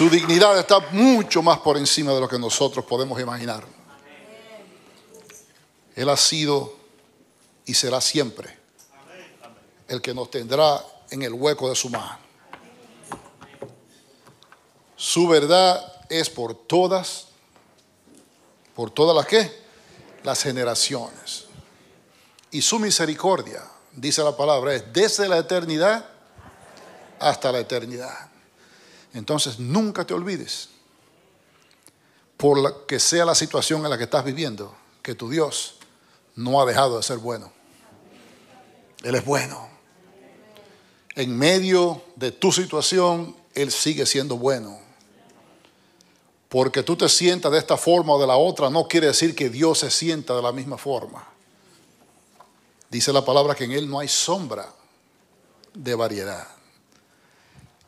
Su dignidad está mucho más por encima de lo que nosotros podemos imaginar. Él ha sido y será siempre el que nos tendrá en el hueco de su mano. Su verdad es por todas, por todas las que, las generaciones. Y su misericordia, dice la palabra, es desde la eternidad hasta la eternidad. Entonces nunca te olvides, por la que sea la situación en la que estás viviendo, que tu Dios no ha dejado de ser bueno. Él es bueno. En medio de tu situación, Él sigue siendo bueno. Porque tú te sientas de esta forma o de la otra, no quiere decir que Dios se sienta de la misma forma. Dice la palabra que en Él no hay sombra de variedad.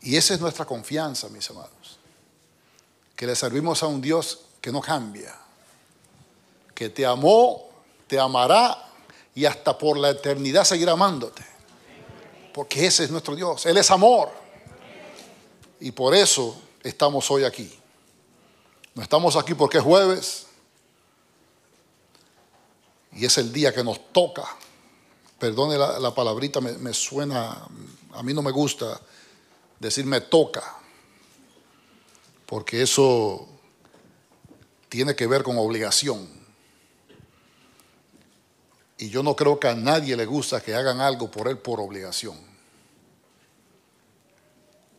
Y esa es nuestra confianza, mis amados. Que le servimos a un Dios que no cambia, que te amó, te amará y hasta por la eternidad seguirá amándote. Porque ese es nuestro Dios. Él es amor. Y por eso estamos hoy aquí. No estamos aquí porque es jueves. Y es el día que nos toca. Perdone la, palabrita, me suena, a mí no me gusta decir me toca, porque eso tiene que ver con obligación. Y yo no creo que a nadie le gusta que hagan algo por él por obligación.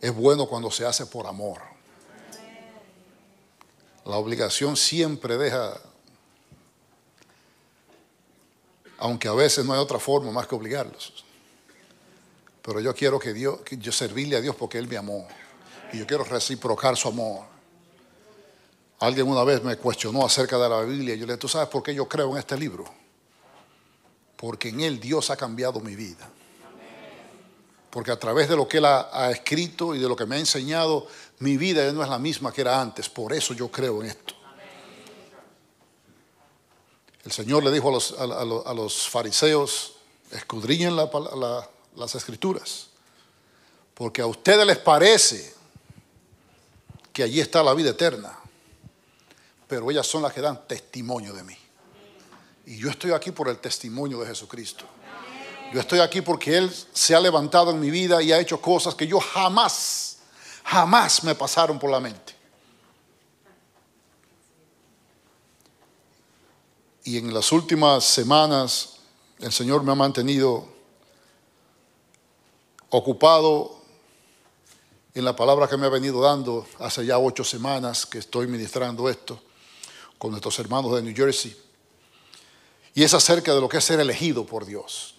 Es bueno cuando se hace por amor. La obligación siempre deja, aunque a veces no hay otra forma más que obligarlos. Pero yo quiero que Dios, yo servirle a Dios porque Él me amó. Y yo quiero reciprocar su amor. Alguien una vez me cuestionó acerca de la Biblia. Y yo le dije, ¿tú sabes por qué yo creo en este libro? Porque en él Dios ha cambiado mi vida. Porque a través de lo que él ha, escrito y de lo que me ha enseñado, mi vida no es la misma que era antes. Por eso yo creo en esto. El Señor le dijo a los, fariseos, escudriñen la, la, las escrituras. Porque a ustedes les parece que allí está la vida eterna. Pero ellas son las que dan testimonio de mí. Y yo estoy aquí por el testimonio de Jesucristo. Yo estoy aquí porque Él se ha levantado en mi vida y ha hecho cosas que yo jamás, jamás me pasaron por la mente. Y en las últimas semanas el Señor me ha mantenido ocupado en la palabra que me ha venido dando hace ya ocho semanas que estoy ministrando esto con nuestros hermanos de New Jersey. Y es acerca de lo que es ser elegido por Dios.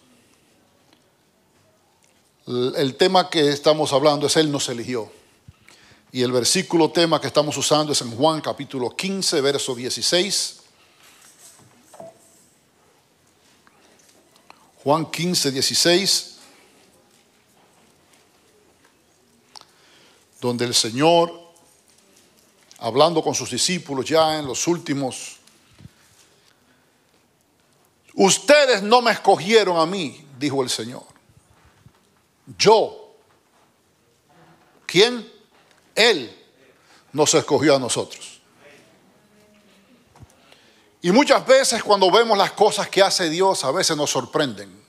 El tema que estamos hablando es Él nos eligió. Y el versículo tema que estamos usando es en Juan capítulo 15, verso 16. Juan 15, 16. donde el Señor, hablando con sus discípulos ya en los últimos, ustedes no me escogieron a mí, dijo el Señor. Yo, ¿quién? Él nos escogió a nosotros. Y muchas veces cuando vemos las cosas que hace Dios, a veces nos sorprenden.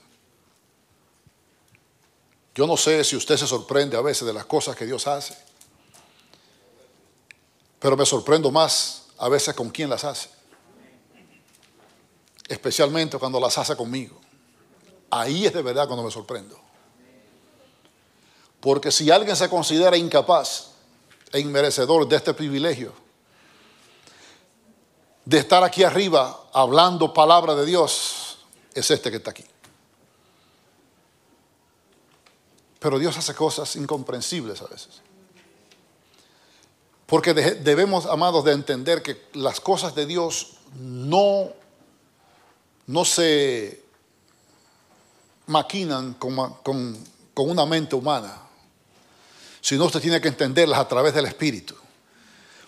Yo no sé si usted se sorprende a veces de las cosas que Dios hace, pero me sorprendo más a veces con quién las hace, especialmente cuando las hace conmigo. Ahí es de verdad cuando me sorprendo. Porque si alguien se considera incapaz e inmerecedor de este privilegio, de estar aquí arriba hablando palabra de Dios, es este que está aquí. Pero Dios hace cosas incomprensibles a veces. Porque debemos, amados, de entender que las cosas de Dios no, no se maquinan con, con una mente humana, sino usted tiene que entenderlas a través del Espíritu.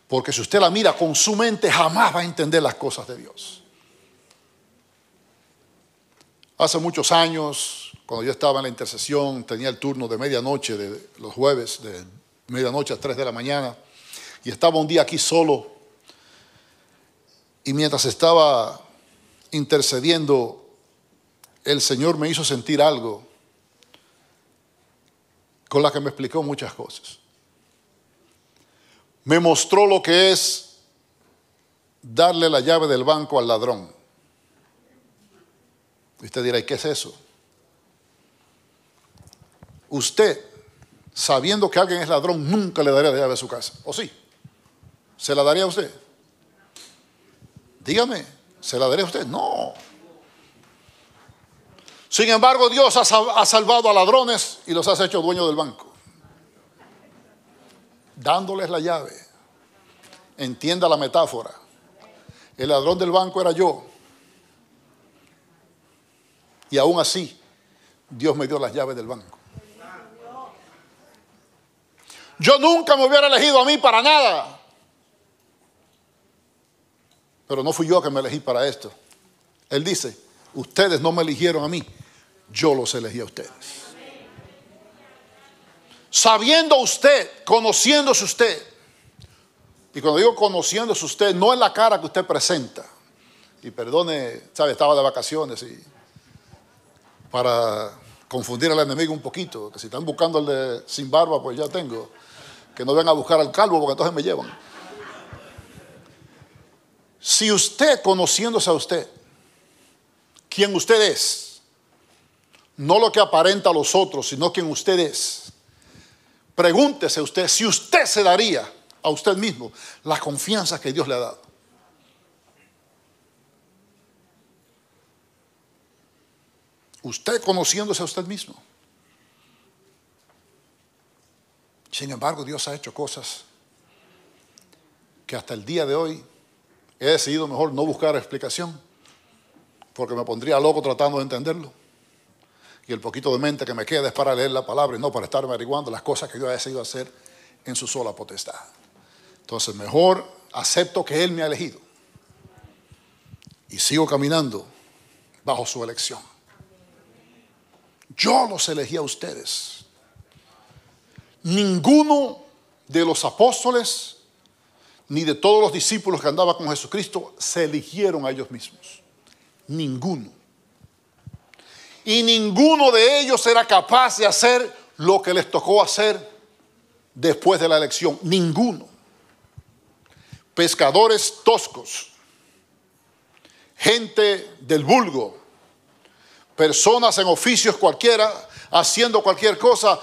Porque si usted la mira con su mente, jamás va a entender las cosas de Dios. Hace muchos años, cuando yo estaba en la intercesión, tenía el turno de medianoche, de los jueves, de medianoche a 3 de la mañana, y estaba un día aquí solo. Y mientras estaba intercediendo, el Señor me hizo sentir algo con la que me explicó muchas cosas. Me mostró lo que es darle la llave del banco al ladrón. Y usted dirá, ¿y qué es eso? Usted, sabiendo que alguien es ladrón, nunca le daría la llave a su casa. ¿O sí? ¿Se la daría a usted? Dígame, ¿se la daría a usted? No. Sin embargo, Dios ha, salvado a ladrones y los ha hecho dueños del banco. Dándoles la llave. Entienda la metáfora. El ladrón del banco era yo. Y aún así, Dios me dio las llaves del banco. Yo nunca me hubiera elegido a mí para nada. Pero no fui yo que me elegí para esto. Él dice, ustedes no me eligieron a mí, yo los elegí a ustedes. Sabiendo usted, conociéndose usted, y cuando digo conociéndose usted, no es la cara que usted presenta. Y perdone, sabe, estaba de vacaciones y para confundir al enemigo un poquito, que si están buscando al de sin barba, pues ya tengo que no vengan a buscar al calvo porque entonces me llevan. Si usted, conociéndose a usted, quien usted es, no lo que aparenta a los otros, sino quien usted es, pregúntese usted si usted se daría a usted mismo la confianza que Dios le ha dado. Usted conociéndose a usted mismo. Sin embargo, Dios ha hecho cosas que hasta el día de hoy he decidido mejor no buscar explicación, porque me pondría loco tratando de entenderlo. Y el poquito de mente que me queda es para leer la palabra y no para estar averiguando las cosas que yo he decidido hacer en su sola potestad. Entonces, mejor acepto que Él me ha elegido y sigo caminando bajo su elección. Yo los elegí a ustedes ninguno de los apóstoles ni de todos los discípulos que andaban con Jesucristo se eligieron a ellos mismos. Ninguno. Y ninguno de ellos era capaz de hacer lo que les tocó hacer después de la elección. Ninguno. Pescadores toscos, gente del vulgo, personas en oficios cualquiera, haciendo cualquier cosa,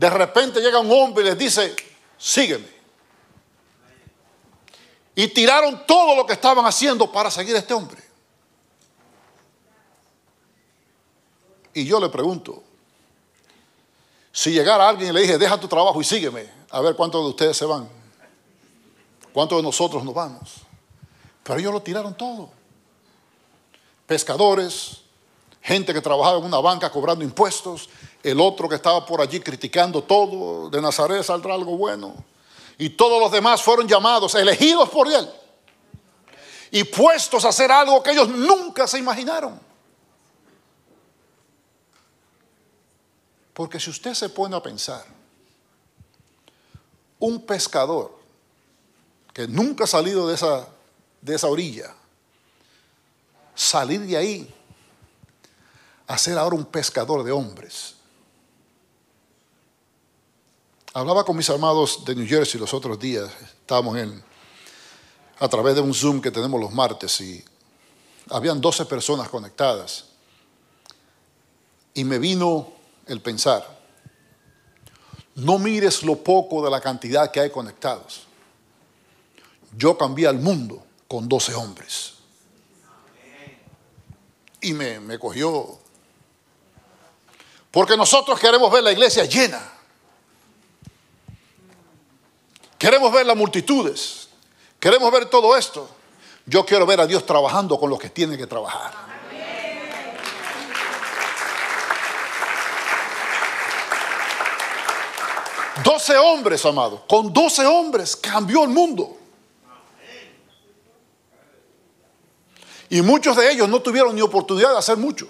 de repente llega un hombre y les dice, sígueme. Y tiraron todo lo que estaban haciendo para seguir a este hombre. Y yo le pregunto, si llegara alguien y le dije, deja tu trabajo y sígueme, a ver cuántos de ustedes se van, cuántos de nosotros nos vamos. Pero ellos lo tiraron todo. Pescadores, gente que trabajaba en una banca cobrando impuestos, el otro que estaba por allí criticando todo, de Nazaret saldrá algo bueno. Y todos los demás fueron llamados, elegidos por él, y puestos a hacer algo que ellos nunca se imaginaron. Porque si usted se pone a pensar, un pescador que nunca ha salido de esa, de esa orilla, salir de ahí, a ser ahora un pescador de hombres, Hablaba con mis amados de New Jersey los otros días, estábamos en, a través de un Zoom que tenemos los martes y habían 12 personas conectadas. Y me vino el pensar, no mires lo poco de la cantidad que hay conectados. Yo cambié al mundo con 12 hombres. Y me, me cogió. Porque nosotros queremos ver la iglesia llena. Queremos ver las multitudes. Queremos ver todo esto. Yo quiero ver a Dios trabajando con los que tienen que trabajar. Doce hombres, amados. Con doce hombres cambió el mundo. Y muchos de ellos no tuvieron ni oportunidad de hacer mucho.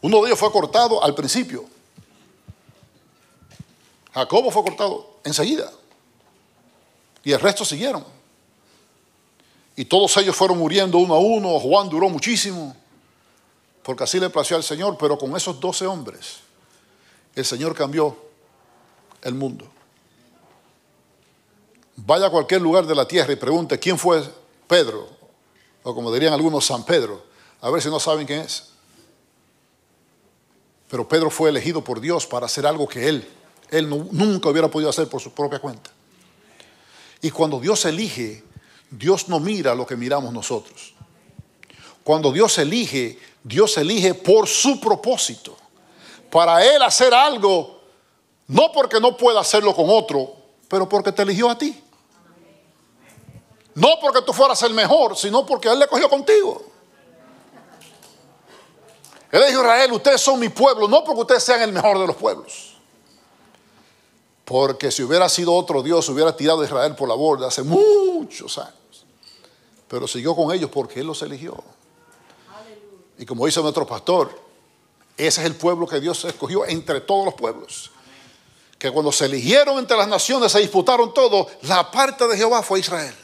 Uno de ellos fue cortado al principio. Jacobo fue cortado enseguida. Y el resto siguieron. Y todos ellos fueron muriendo uno a uno. Juan duró muchísimo. Porque así le plació al Señor. Pero con esos doce hombres, el Señor cambió el mundo. Vaya a cualquier lugar de la tierra y pregunte quién fue Pedro. O como dirían algunos, San Pedro. A ver si no saben quién es. Pero Pedro fue elegido por Dios para hacer algo que él él nunca hubiera podido hacer por su propia cuenta. Y cuando Dios elige, Dios no mira lo que miramos nosotros. Cuando Dios elige, Dios elige por su propósito. Para Él hacer algo, no porque no pueda hacerlo con otro, pero porque te eligió a ti. No porque tú fueras el mejor, sino porque Él le cogió contigo. Él dijo, Israel, ustedes son mi pueblo, no porque ustedes sean el mejor de los pueblos. Porque si hubiera sido otro Dios, hubiera tirado a Israel por la borda hace muchos años. Pero siguió con ellos porque Él los eligió. Y como dice nuestro pastor, ese es el pueblo que Dios escogió entre todos los pueblos. Que cuando se eligieron entre las naciones, se disputaron todo, la parte de Jehová fue Israel.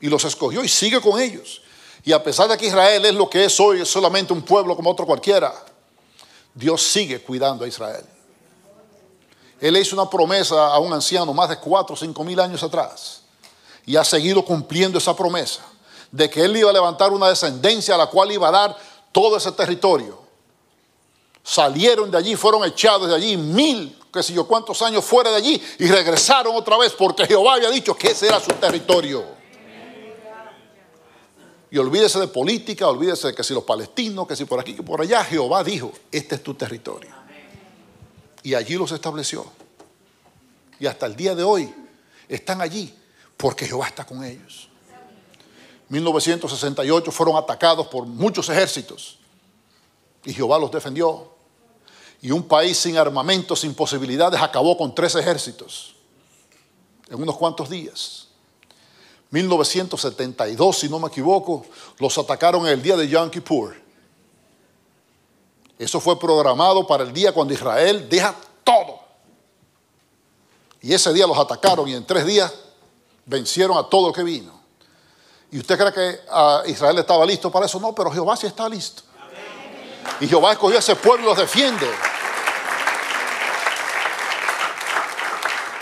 Y los escogió y sigue con ellos. Y a pesar de que Israel es lo que es hoy, es solamente un pueblo como otro cualquiera, Dios sigue cuidando a Israel. Él le hizo una promesa a un anciano más de 4 o 5 mil años atrás y ha seguido cumpliendo esa promesa de que él iba a levantar una descendencia a la cual iba a dar todo ese territorio. Salieron de allí, fueron echados de allí mil, qué sé yo, cuántos años fuera de allí y regresaron otra vez porque Jehová había dicho que ese era su territorio. Y olvídese de política, olvídese de que si los palestinos, que si por aquí, que por allá, Jehová dijo, este es tu territorio y allí los estableció. Y hasta el día de hoy están allí porque Jehová está con ellos. 1968 fueron atacados por muchos ejércitos y Jehová los defendió. Y un país sin armamento, sin posibilidades, acabó con tres ejércitos en unos cuantos días. 1972, si no me equivoco, los atacaron el día de Yom Kippur eso fue programado para el día cuando Israel deja todo. Y ese día los atacaron y en tres días vencieron a todo lo que vino. ¿Y usted cree que ah, Israel estaba listo para eso? No, pero Jehová sí está listo. Y Jehová escogió a ese pueblo y los defiende.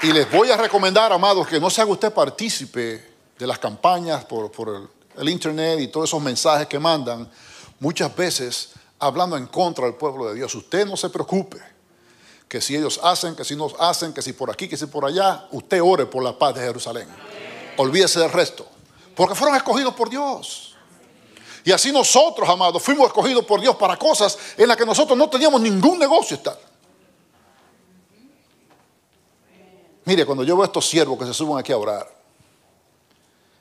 Y les voy a recomendar, amados, que no se haga usted partícipe de las campañas por, el, internet y todos esos mensajes que mandan. Muchas veces hablando en contra del pueblo de Dios. Usted no se preocupe que si ellos hacen, que si no hacen, que si por aquí, que si por allá, usted ore por la paz de Jerusalén. Olvídese del resto, porque fueron escogidos por Dios. Y así nosotros, amados, fuimos escogidos por Dios para cosas en las que nosotros no teníamos ningún negocio estar. Mire, cuando yo veo a estos siervos que se suben aquí a orar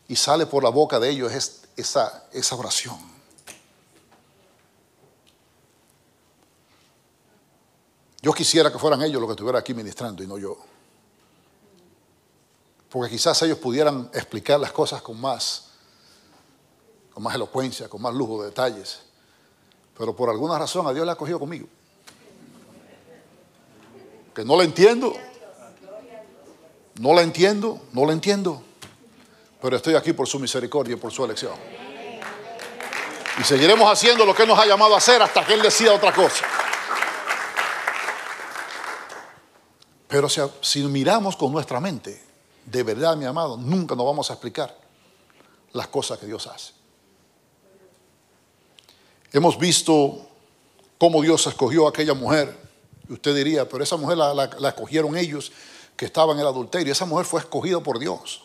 y sale por la boca de ellos esa oración Yo quisiera que fueran ellos los que estuvieran aquí ministrando y no yo. Porque quizás ellos pudieran explicar las cosas con más, con más elocuencia, con más lujo de detalles. Pero por alguna razón a Dios le ha cogido conmigo. Que no la entiendo. No la entiendo, no la entiendo. Pero estoy aquí por su misericordia y por su elección. Y seguiremos haciendo lo que nos ha llamado a hacer hasta que Él decida otra cosa. Pero si, miramos con nuestra mente, de verdad, mi amado, nunca nos vamos a explicar las cosas que Dios hace. Hemos visto cómo Dios escogió a aquella mujer. Y usted diría, pero esa mujer la, la, escogieron ellos que estaban en el adulterio. Esa mujer fue escogida por Dios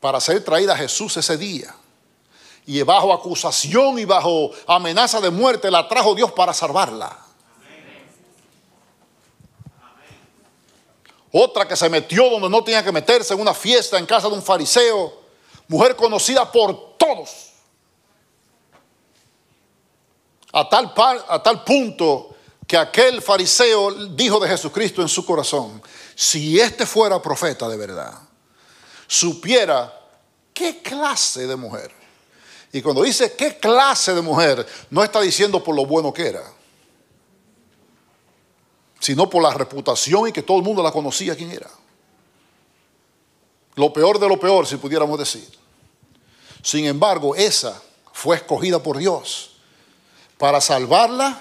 para ser traída a Jesús ese día. Y bajo acusación y bajo amenaza de muerte la trajo Dios para salvarla. otra que se metió donde no tenía que meterse, en una fiesta en casa de un fariseo, mujer conocida por todos. A tal, a tal punto que aquel fariseo dijo de Jesucristo en su corazón, si este fuera profeta de verdad, supiera qué clase de mujer. Y cuando dice qué clase de mujer, no está diciendo por lo bueno que era sino por la reputación y que todo el mundo la conocía quién era. Lo peor de lo peor, si pudiéramos decir. Sin embargo, esa fue escogida por Dios para salvarla,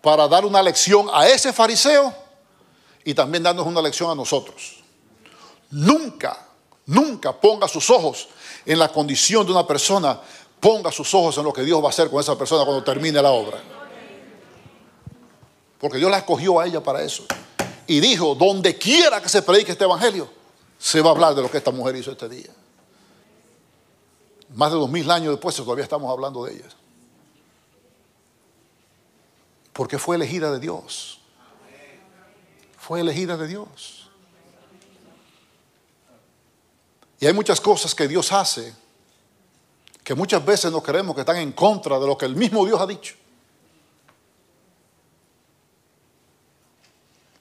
para dar una lección a ese fariseo y también darnos una lección a nosotros. Nunca, nunca ponga sus ojos en la condición de una persona, ponga sus ojos en lo que Dios va a hacer con esa persona cuando termine la obra porque Dios la escogió a ella para eso. Y dijo, donde quiera que se predique este evangelio, se va a hablar de lo que esta mujer hizo este día. Más de dos mil años después todavía estamos hablando de ella. Porque fue elegida de Dios. Fue elegida de Dios. Y hay muchas cosas que Dios hace que muchas veces nos creemos que están en contra de lo que el mismo Dios ha dicho.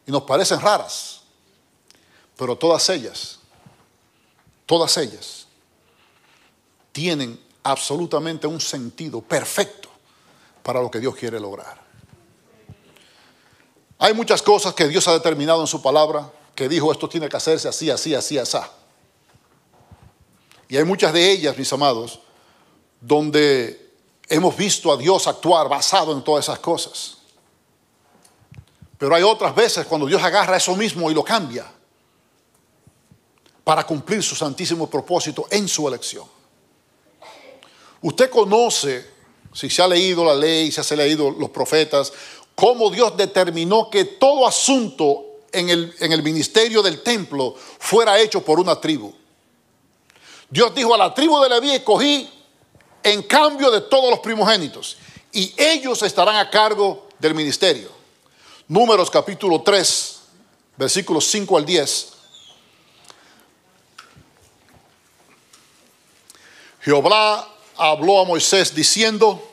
y nos parecen raras, pero todas ellas, todas ellas tienen absolutamente un sentido perfecto para lo que Dios quiere lograr. Hay muchas cosas que Dios ha determinado en su palabra, que dijo esto tiene que hacerse así, así, así, así. Y hay muchas de ellas, mis amados, donde hemos visto a Dios actuar basado en todas esas cosas. Pero hay otras veces cuando Dios agarra eso mismo y lo cambia para cumplir su santísimo propósito en su elección. Usted conoce, si se ha leído la ley, si se ha leído los profetas, cómo Dios determinó que todo asunto en el, en el ministerio del templo fuera hecho por una tribu. Dios dijo a la tribu de Leví, escogí en cambio de todos los primogénitos, y ellos estarán a cargo del ministerio. Números capítulo 3, versículos 5 al 10. Jehová habló a Moisés diciendo,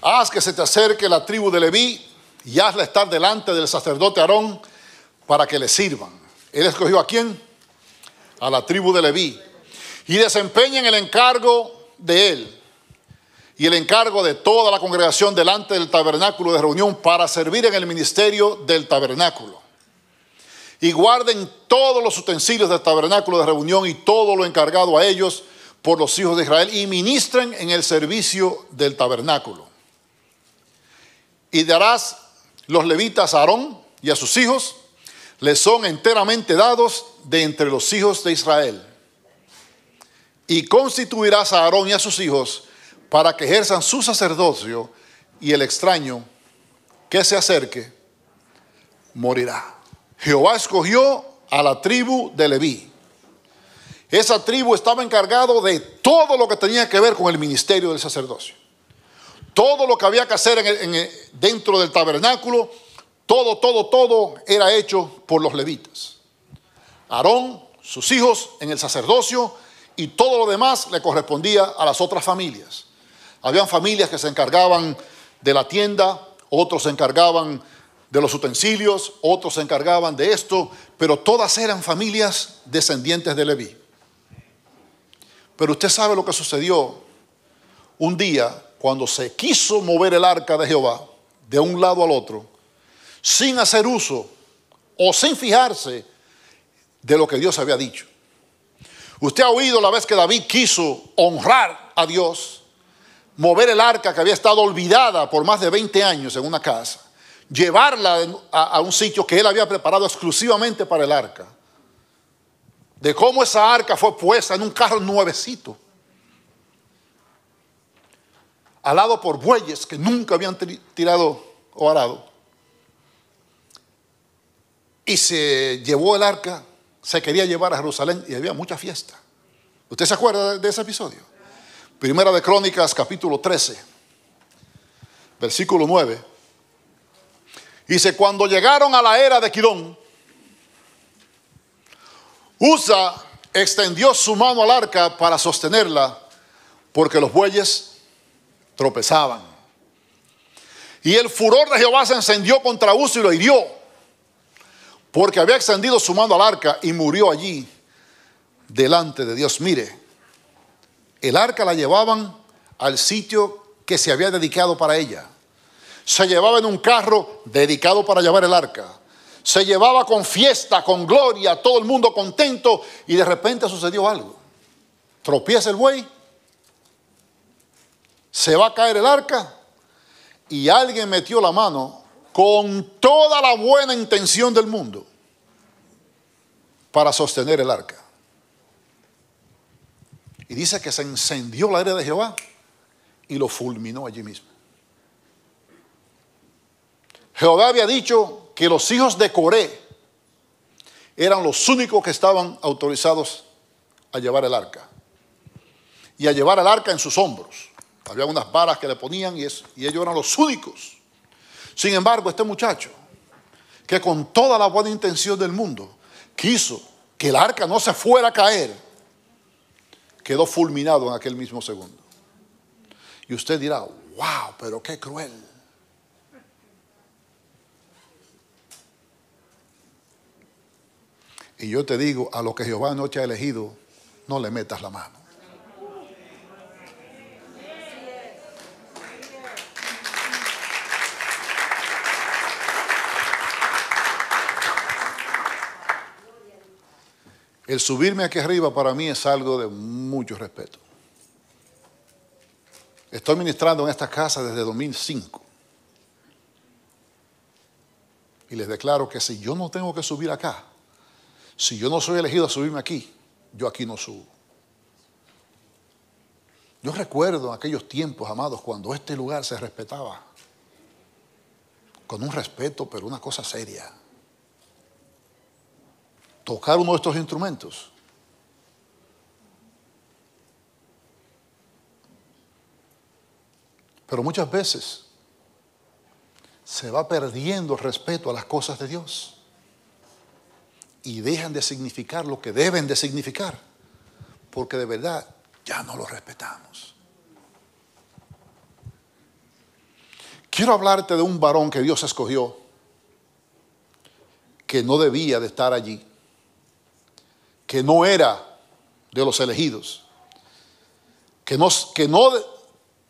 haz que se te acerque la tribu de Leví y hazla estar delante del sacerdote Aarón para que le sirvan. Él escogió a quién? A la tribu de Leví. Y desempeñen el encargo de él y el encargo de toda la congregación delante del tabernáculo de reunión para servir en el ministerio del tabernáculo. Y guarden todos los utensilios del tabernáculo de reunión y todo lo encargado a ellos por los hijos de Israel y ministren en el servicio del tabernáculo. Y darás los levitas a Aarón y a sus hijos, les son enteramente dados de entre los hijos de Israel. Y constituirás a Aarón y a sus hijos para que ejerzan su sacerdocio y el extraño que se acerque morirá. Jehová escogió a la tribu de Leví. Esa tribu estaba encargado de todo lo que tenía que ver con el ministerio del sacerdocio. Todo lo que había que hacer dentro del tabernáculo, todo, todo, todo era hecho por los levitas. Aarón, sus hijos en el sacerdocio y todo lo demás le correspondía a las otras familias. Habían familias que se encargaban de la tienda, otros se encargaban de los utensilios, otros se encargaban de esto, pero todas eran familias descendientes de Leví. Pero usted sabe lo que sucedió un día cuando se quiso mover el arca de Jehová de un lado al otro, sin hacer uso o sin fijarse de lo que Dios había dicho. Usted ha oído la vez que David quiso honrar a Dios mover el arca que había estado olvidada por más de 20 años en una casa, llevarla a, un sitio que él había preparado exclusivamente para el arca, de cómo esa arca fue puesta en un carro nuevecito, alado por bueyes que nunca habían tirado o arado, y se llevó el arca, se quería llevar a Jerusalén y había mucha fiesta. ¿Usted se acuerda de ese episodio? Primera de Crónicas, capítulo 13, versículo 9. Dice, cuando llegaron a la era de Quirón, Usa extendió su mano al arca para sostenerla, porque los bueyes tropezaban. Y el furor de Jehová se encendió contra Usa y lo hirió, porque había extendido su mano al arca y murió allí delante de Dios. Mire, el arca la llevaban al sitio que se había dedicado para ella. Se llevaba en un carro dedicado para llevar el arca. Se llevaba con fiesta, con gloria, todo el mundo contento y de repente sucedió algo. Tropieza el buey, se va a caer el arca y alguien metió la mano con toda la buena intención del mundo para sostener el arca. Y dice que se encendió la ira de Jehová y lo fulminó allí mismo. Jehová había dicho que los hijos de Coré eran los únicos que estaban autorizados a llevar el arca. Y a llevar el arca en sus hombros. Había unas varas que le ponían y, y ellos eran los únicos. Sin embargo, este muchacho, que con toda la buena intención del mundo, quiso que el arca no se fuera a caer, quedó fulminado en aquel mismo segundo. Y usted dirá, wow, pero qué cruel. Y yo te digo, a lo que Jehová no te ha elegido, no le metas la mano. el subirme aquí arriba para mí es algo de mucho respeto. Estoy ministrando en esta casa desde 2005. Y les declaro que si yo no tengo que subir acá, si yo no soy elegido a subirme aquí, yo aquí no subo. Yo recuerdo aquellos tiempos, amados, cuando este lugar se respetaba. Con un respeto, pero una cosa seria tocar uno de estos instrumentos. Pero muchas veces se va perdiendo el respeto a las cosas de Dios y dejan de significar lo que deben de significar, porque de verdad ya no lo respetamos. Quiero hablarte de un varón que Dios escogió que no debía de estar allí que no era de los elegidos, que no, que no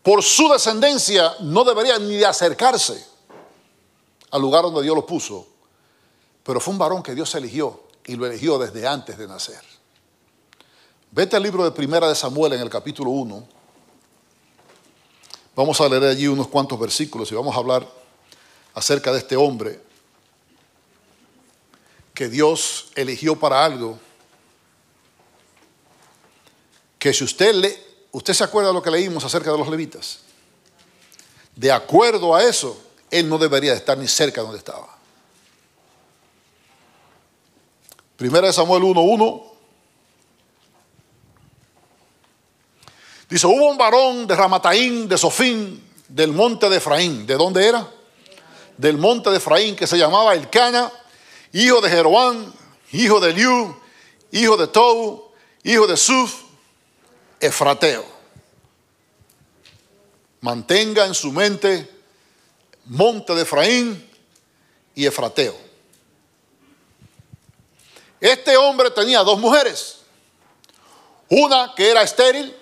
por su descendencia no debería ni acercarse al lugar donde Dios lo puso, pero fue un varón que Dios eligió y lo eligió desde antes de nacer. Vete al libro de Primera de Samuel en el capítulo 1. Vamos a leer allí unos cuantos versículos y vamos a hablar acerca de este hombre que Dios eligió para algo que si usted le, usted se acuerda de lo que leímos acerca de los levitas. De acuerdo a eso, él no debería estar ni cerca de donde estaba. Primera de Samuel 1.1 dice, hubo un varón de Ramataín, de Sofín, del monte de Efraín. ¿De dónde era? Del monte de Efraín, que se llamaba El Cana, hijo de Jeroán, hijo de Liu, hijo de Tou, hijo de Suf, Efrateo. Mantenga en su mente monte de Efraín y Efrateo. Este hombre tenía dos mujeres, una que era estéril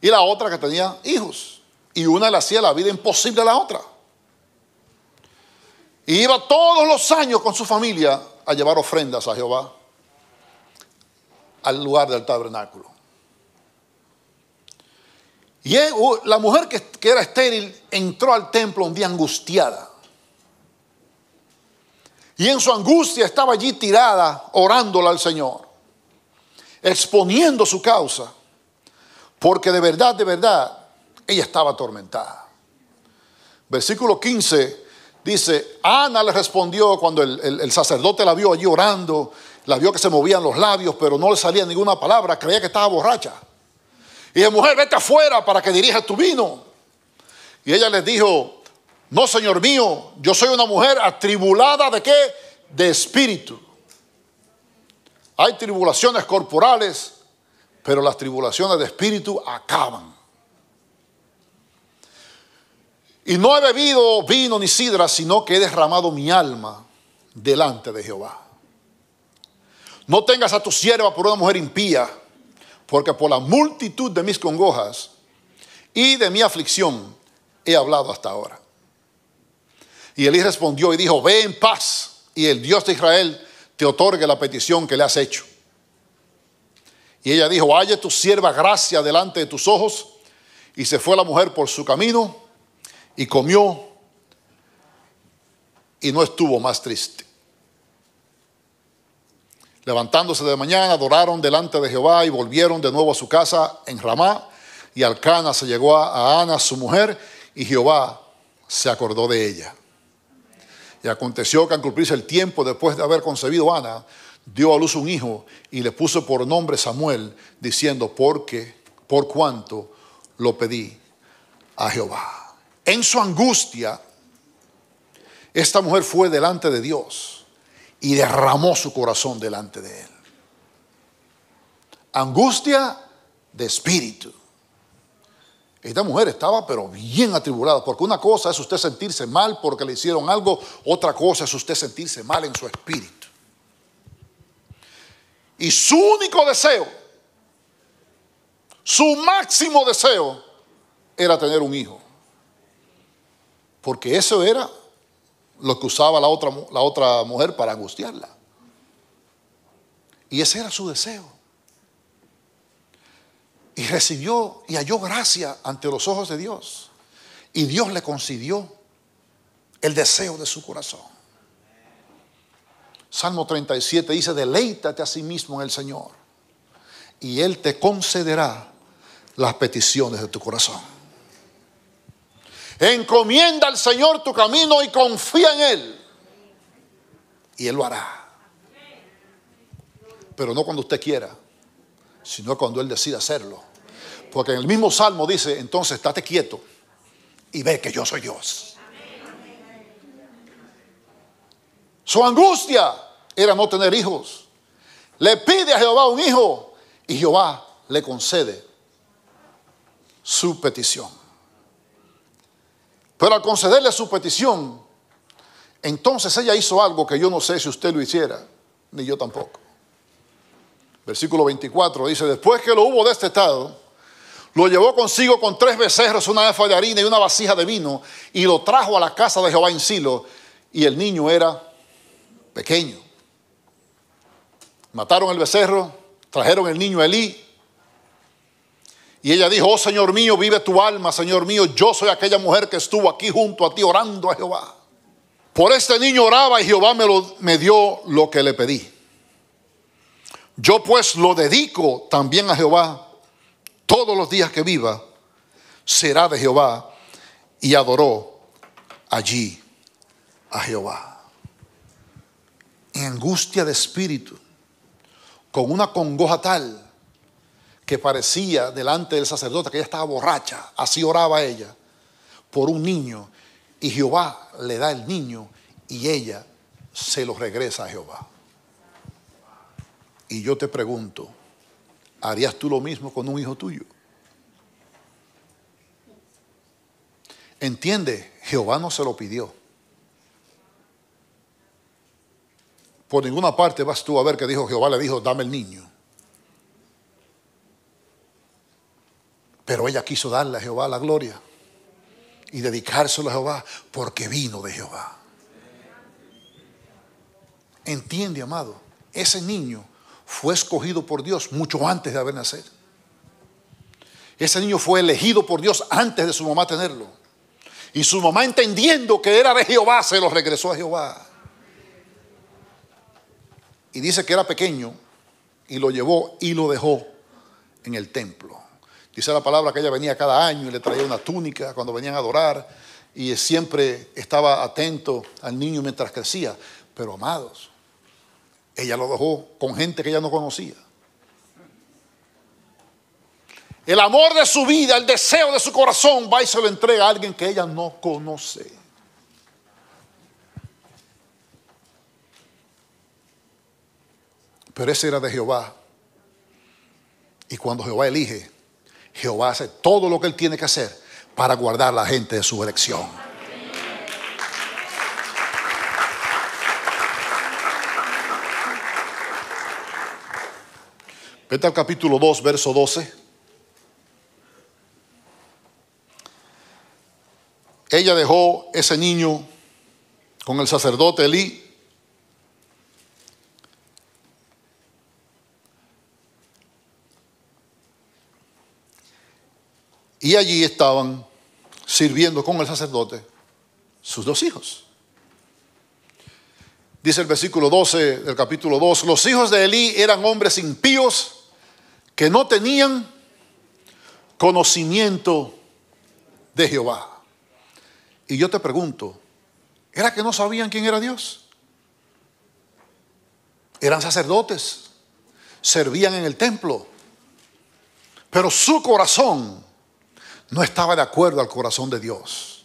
y la otra que tenía hijos. Y una le hacía la vida imposible a la otra. Y iba todos los años con su familia a llevar ofrendas a Jehová al lugar del tabernáculo. Y uh, la mujer que, era estéril entró al templo un día angustiada. Y en su angustia estaba allí tirada, orándola al Señor, exponiendo su causa, porque de verdad, de verdad, ella estaba atormentada. Versículo 15 dice, Ana le respondió cuando el, el sacerdote la vio allí orando la vio que se movían los labios, pero no le salía ninguna palabra. Creía que estaba borracha. Y dije, mujer, vete afuera para que dirijas tu vino. Y ella le dijo, no, señor mío, yo soy una mujer atribulada de qué? De espíritu. Hay tribulaciones corporales, pero las tribulaciones de espíritu acaban. Y no he bebido vino ni sidra, sino que he derramado mi alma delante de Jehová. No tengas a tu sierva por una mujer impía, porque por la multitud de mis congojas y de mi aflicción he hablado hasta ahora. Y Elí respondió y dijo, ve en paz y el Dios de Israel te otorgue la petición que le has hecho. Y ella dijo, halle tu sierva gracia delante de tus ojos. Y se fue la mujer por su camino y comió y no estuvo más triste. Levantándose de mañana, adoraron delante de Jehová y volvieron de nuevo a su casa en Ramá. Y Alcana se llegó a Ana, su mujer, y Jehová se acordó de ella. Y aconteció que al cumplirse el tiempo después de haber concebido a Ana, dio a luz un hijo y le puso por nombre Samuel, diciendo, porque, por cuanto lo pedí a Jehová. En su angustia, esta mujer fue delante de Dios y derramó su corazón delante de él. Angustia de espíritu. Esta mujer estaba pero bien atribulada, porque una cosa es usted sentirse mal porque le hicieron algo, otra cosa es usted sentirse mal en su espíritu. Y su único deseo, su máximo deseo era tener un hijo, porque eso era lo que usaba la otra, la otra mujer para angustiarla. Y ese era su deseo. Y recibió y halló gracia ante los ojos de Dios. Y Dios le concedió el deseo de su corazón. Salmo 37 dice, deleítate a sí mismo en el Señor y Él te concederá las peticiones de tu corazón. Encomienda al Señor tu camino y confía en Él. Y Él lo hará. Pero no cuando usted quiera, sino cuando Él decida hacerlo. Porque en el mismo salmo dice, entonces estate quieto y ve que yo soy Dios. Su angustia era no tener hijos. Le pide a Jehová un hijo y Jehová le concede su petición. Pero al concederle su petición, entonces ella hizo algo que yo no sé si usted lo hiciera, ni yo tampoco. Versículo 24 dice, después que lo hubo estado, lo llevó consigo con tres becerros, una efa de harina y una vasija de vino, y lo trajo a la casa de Jehová en Silo, y el niño era pequeño. Mataron el becerro, trajeron el niño a Elí, y ella dijo, oh Señor mío, vive tu alma, Señor mío, yo soy aquella mujer que estuvo aquí junto a ti orando a Jehová. Por este niño oraba y Jehová me, lo, me dio lo que le pedí. Yo pues lo dedico también a Jehová todos los días que viva, será de Jehová. Y adoró allí a Jehová. En angustia de espíritu, con una congoja tal que parecía delante del sacerdote que ella estaba borracha, así oraba ella, por un niño, y Jehová le da el niño y ella se lo regresa a Jehová. Y yo te pregunto, ¿harías tú lo mismo con un hijo tuyo? Entiende, Jehová no se lo pidió. Por ninguna parte vas tú a ver que dijo Jehová le dijo, dame el niño. Pero ella quiso darle a Jehová la gloria y dedicárselo a Jehová porque vino de Jehová. Entiende, amado, ese niño fue escogido por Dios mucho antes de haber nacido. Ese niño fue elegido por Dios antes de su mamá tenerlo. Y su mamá entendiendo que era de Jehová, se lo regresó a Jehová. Y dice que era pequeño y lo llevó y lo dejó en el templo. Dice la palabra que ella venía cada año y le traía una túnica cuando venían a adorar y siempre estaba atento al niño mientras crecía. Pero amados, ella lo dejó con gente que ella no conocía. El amor de su vida, el deseo de su corazón va y se lo entrega a alguien que ella no conoce. Pero ese era de Jehová. Y cuando Jehová elige, Jehová hace todo lo que él tiene que hacer para guardar la gente de su elección. Vete al capítulo 2, verso 12. Ella dejó ese niño con el sacerdote Elí Y allí estaban sirviendo con el sacerdote sus dos hijos. Dice el versículo 12 del capítulo 2, los hijos de Elí eran hombres impíos que no tenían conocimiento de Jehová. Y yo te pregunto, ¿era que no sabían quién era Dios? Eran sacerdotes, servían en el templo, pero su corazón no estaba de acuerdo al corazón de Dios.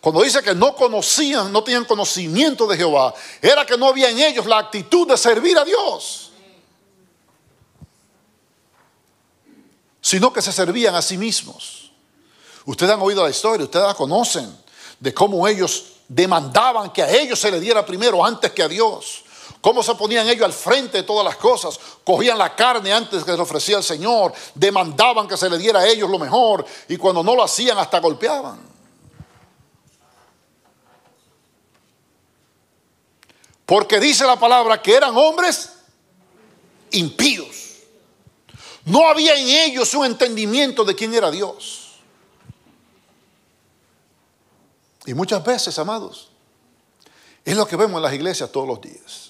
Cuando dice que no conocían, no tenían conocimiento de Jehová, era que no había en ellos la actitud de servir a Dios, sino que se servían a sí mismos. Ustedes han oído la historia, ustedes la conocen, de cómo ellos demandaban que a ellos se le diera primero antes que a Dios cómo se ponían ellos al frente de todas las cosas, cogían la carne antes que les ofrecía al Señor, demandaban que se le diera a ellos lo mejor y cuando no lo hacían hasta golpeaban. Porque dice la palabra que eran hombres impíos. No había en ellos un entendimiento de quién era Dios. Y muchas veces, amados, es lo que vemos en las iglesias todos los días.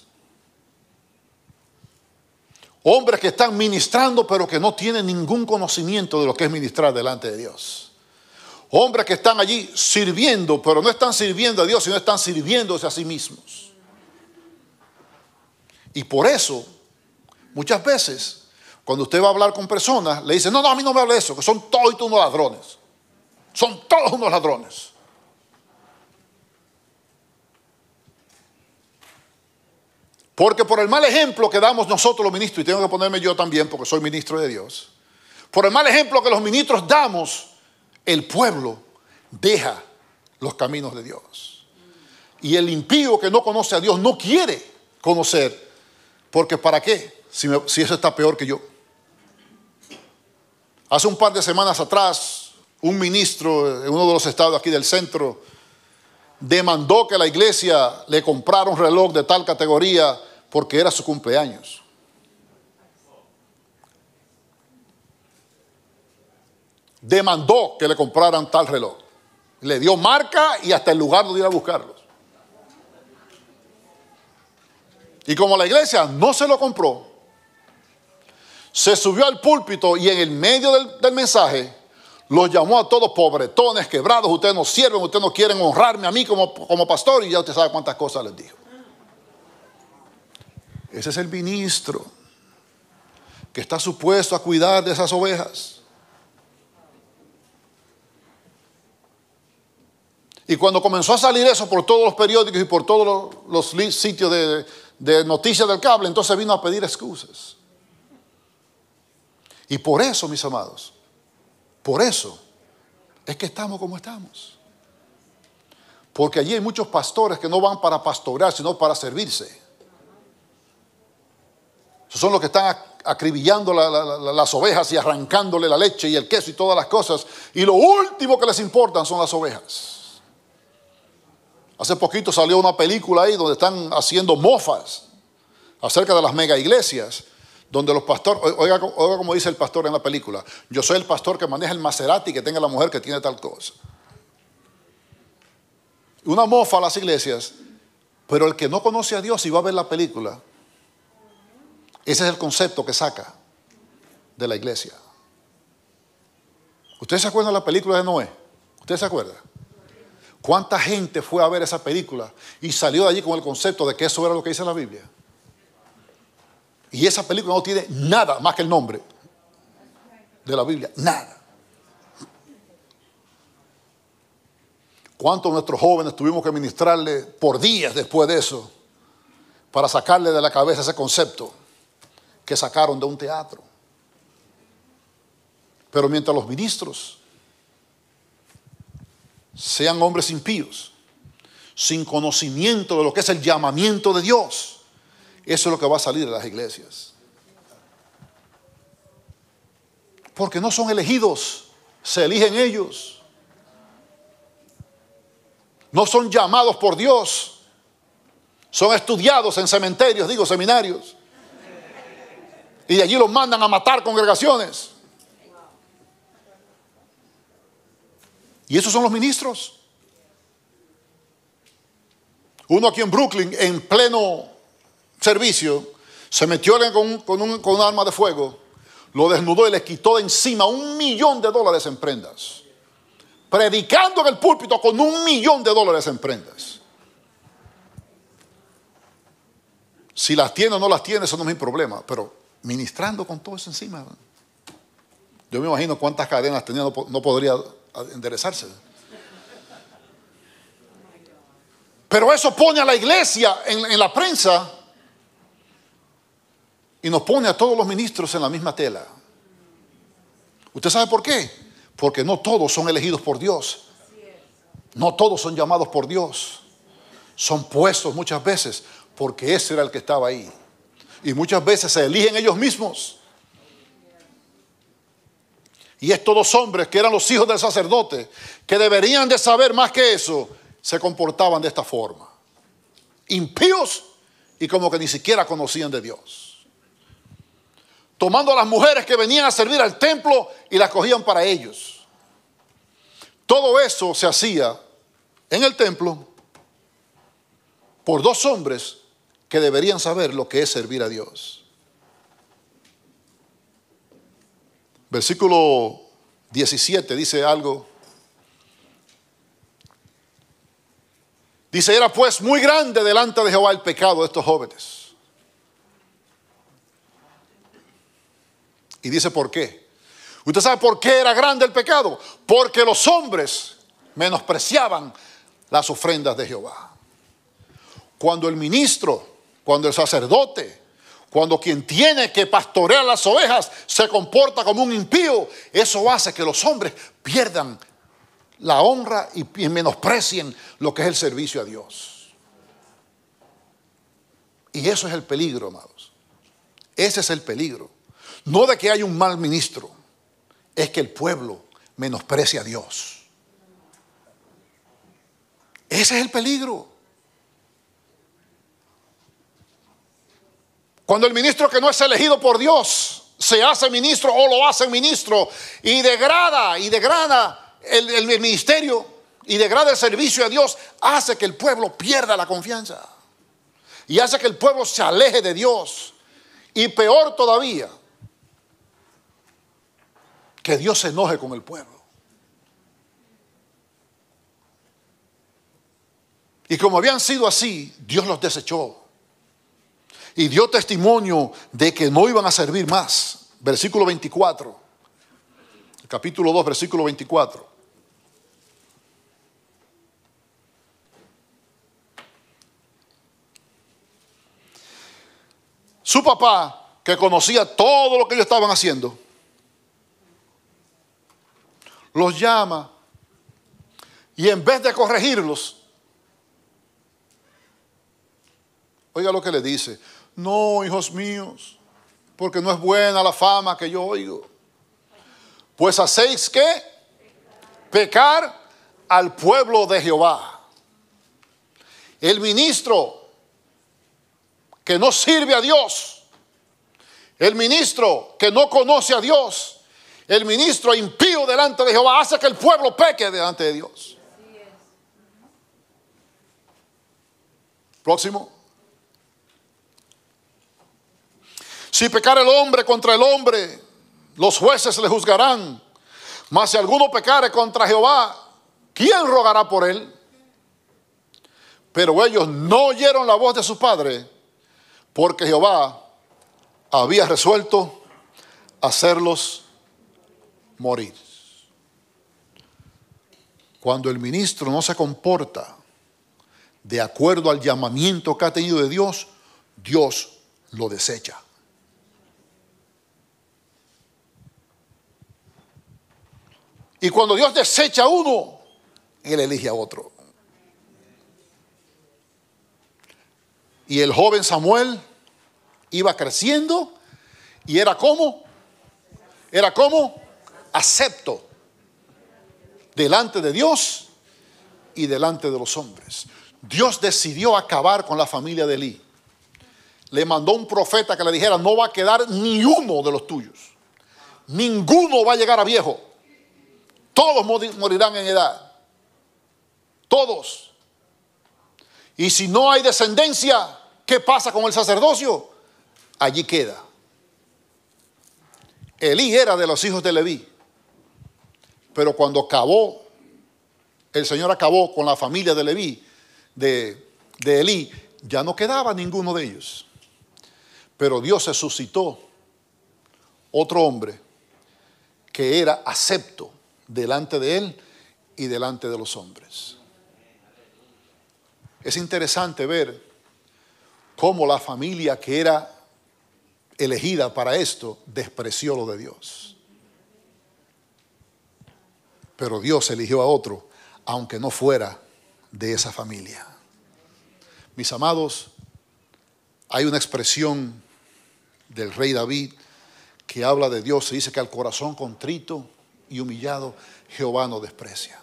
Hombres que están ministrando pero que no tienen ningún conocimiento de lo que es ministrar delante de Dios. Hombres que están allí sirviendo pero no están sirviendo a Dios, sino están sirviéndose a sí mismos. Y por eso, muchas veces, cuando usted va a hablar con personas, le dice, no, no, a mí no me hable eso, que son todos unos ladrones. Son todos unos ladrones. Porque por el mal ejemplo que damos nosotros los ministros, y tengo que ponerme yo también porque soy ministro de Dios, por el mal ejemplo que los ministros damos, el pueblo deja los caminos de Dios. Y el impío que no conoce a Dios no quiere conocer, porque ¿para qué? Si, si eso está peor que yo. Hace un par de semanas atrás, un ministro en uno de los estados aquí del centro demandó que la iglesia le comprara un reloj de tal categoría porque era su cumpleaños. Demandó que le compraran tal reloj. Le dio marca y hasta el lugar donde iba a buscarlos. Y como la iglesia no se lo compró, se subió al púlpito y en el medio del, mensaje los llamó a todos pobretones, quebrados, ustedes no sirven, ustedes no quieren honrarme a mí como, como pastor y ya usted sabe cuántas cosas les dijo. Ese es el ministro que está supuesto a cuidar de esas ovejas. Y cuando comenzó a salir eso por todos los periódicos y por todos los, sitios de, de noticias del cable, entonces vino a pedir excusas. Y por eso, mis amados, por eso es que estamos como estamos. Porque allí hay muchos pastores que no van para pastorear, sino para servirse son los que están acribillando las ovejas y arrancándole la leche y el queso y todas las cosas. Y lo último que les importan son las ovejas. Hace poquito salió una película ahí donde están haciendo mofas acerca de las mega iglesias, donde los pastores, oiga, como dice el pastor en la película, yo soy el pastor que maneja el Maserati que tenga la mujer que tiene tal cosa. Una mofa a las iglesias, pero el que no conoce a Dios y va a ver la película, ese es el concepto que saca de la iglesia. ¿Ustedes se acuerdan de la película de Noé? ¿Ustedes se acuerdan? ¿Cuánta gente fue a ver esa película y salió de allí con el concepto de que eso era lo que dice la Biblia? Y esa película no tiene nada más que el nombre de la Biblia, nada. ¿Cuántos nuestros jóvenes tuvimos que ministrarle por días después de eso para sacarle de la cabeza ese concepto? que sacaron de un teatro. Pero mientras los ministros sean hombres impíos, sin conocimiento de lo que es el llamamiento de Dios, eso es lo que va a salir de las iglesias. Porque no son elegidos, se eligen ellos. No son llamados por Dios, son estudiados en cementerios, digo seminarios y de allí los mandan a matar congregaciones. Y esos son los ministros. Uno aquí en Brooklyn, en pleno servicio, se metió con, un, con, con un arma de fuego, lo desnudó y le quitó de encima un millón de dólares en prendas. Predicando en el púlpito con un millón de dólares en prendas. Si las tiene o no las tiene, eso no es mi problema, pero ministrando con todo eso encima. Yo me imagino cuántas cadenas tenía, no, podría enderezarse. Pero eso pone a la iglesia en, la prensa y nos pone a todos los ministros en la misma tela. ¿Usted sabe por qué? Porque no todos son elegidos por Dios. No todos son llamados por Dios. Son puestos muchas veces porque ese era el que estaba ahí y muchas veces se eligen ellos mismos. Y estos dos hombres, que eran los hijos del sacerdote, que deberían de saber más que eso, se comportaban de esta forma. Impíos y como que ni siquiera conocían de Dios. Tomando a las mujeres que venían a servir al templo y las cogían para ellos. Todo eso se hacía en el templo por dos hombres que deberían saber lo que es servir a Dios. Versículo 17 dice algo. Dice, era pues muy grande delante de Jehová el pecado de estos jóvenes. Y dice, ¿por qué? ¿Usted sabe por qué era grande el pecado? Porque los hombres menospreciaban las ofrendas de Jehová. Cuando el ministro cuando el sacerdote, cuando quien tiene que pastorear las ovejas se comporta como un impío, eso hace que los hombres pierdan la honra y, menosprecien lo que es el servicio a Dios. Y eso es el peligro, amados. Ese es el peligro. No de que haya un mal ministro, es que el pueblo menosprecia a Dios. Ese es el peligro. Cuando el ministro que no es elegido por Dios se hace ministro o lo hace ministro y degrada y degrada el, ministerio y degrada el servicio a Dios, hace que el pueblo pierda la confianza y hace que el pueblo se aleje de Dios. Y peor todavía, que Dios se enoje con el pueblo. Y como habían sido así, Dios los desechó y dio testimonio de que no iban a servir más. Versículo 24. Capítulo 2, versículo 24. Su papá, que conocía todo lo que ellos estaban haciendo, los llama y en vez de corregirlos, oiga lo que le dice, no, hijos míos, porque no es buena la fama que yo oigo. Pues hacéis que pecar al pueblo de Jehová. El ministro que no sirve a Dios, el ministro que no conoce a Dios, el ministro impío delante de Jehová hace que el pueblo peque delante de Dios. Próximo. Si pecar el hombre contra el hombre, los jueces le juzgarán. Mas si alguno pecare contra Jehová, ¿quién rogará por él? Pero ellos no oyeron la voz de su padre, porque Jehová había resuelto hacerlos morir. Cuando el ministro no se comporta de acuerdo al llamamiento que ha tenido de Dios, Dios lo desecha. Y cuando Dios desecha a uno, Él elige a otro. Y el joven Samuel iba creciendo y era como, era como acepto delante de Dios y delante de los hombres. Dios decidió acabar con la familia de Elí. Le mandó un profeta que le dijera, no va a quedar ni uno de los tuyos. Ninguno va a llegar a viejo. Todos morirán en edad. Todos. Y si no hay descendencia, ¿qué pasa con el sacerdocio? Allí queda. Elí era de los hijos de Leví. Pero cuando acabó, el Señor acabó con la familia de Leví, de, de Elí, ya no quedaba ninguno de ellos. Pero Dios se suscitó otro hombre que era acepto delante de Él y delante de los hombres. Es interesante ver cómo la familia que era elegida para esto despreció lo de Dios. Pero Dios eligió a otro, aunque no fuera de esa familia. Mis amados, hay una expresión del rey David que habla de Dios, se dice que al corazón contrito y humillado, Jehová no desprecia.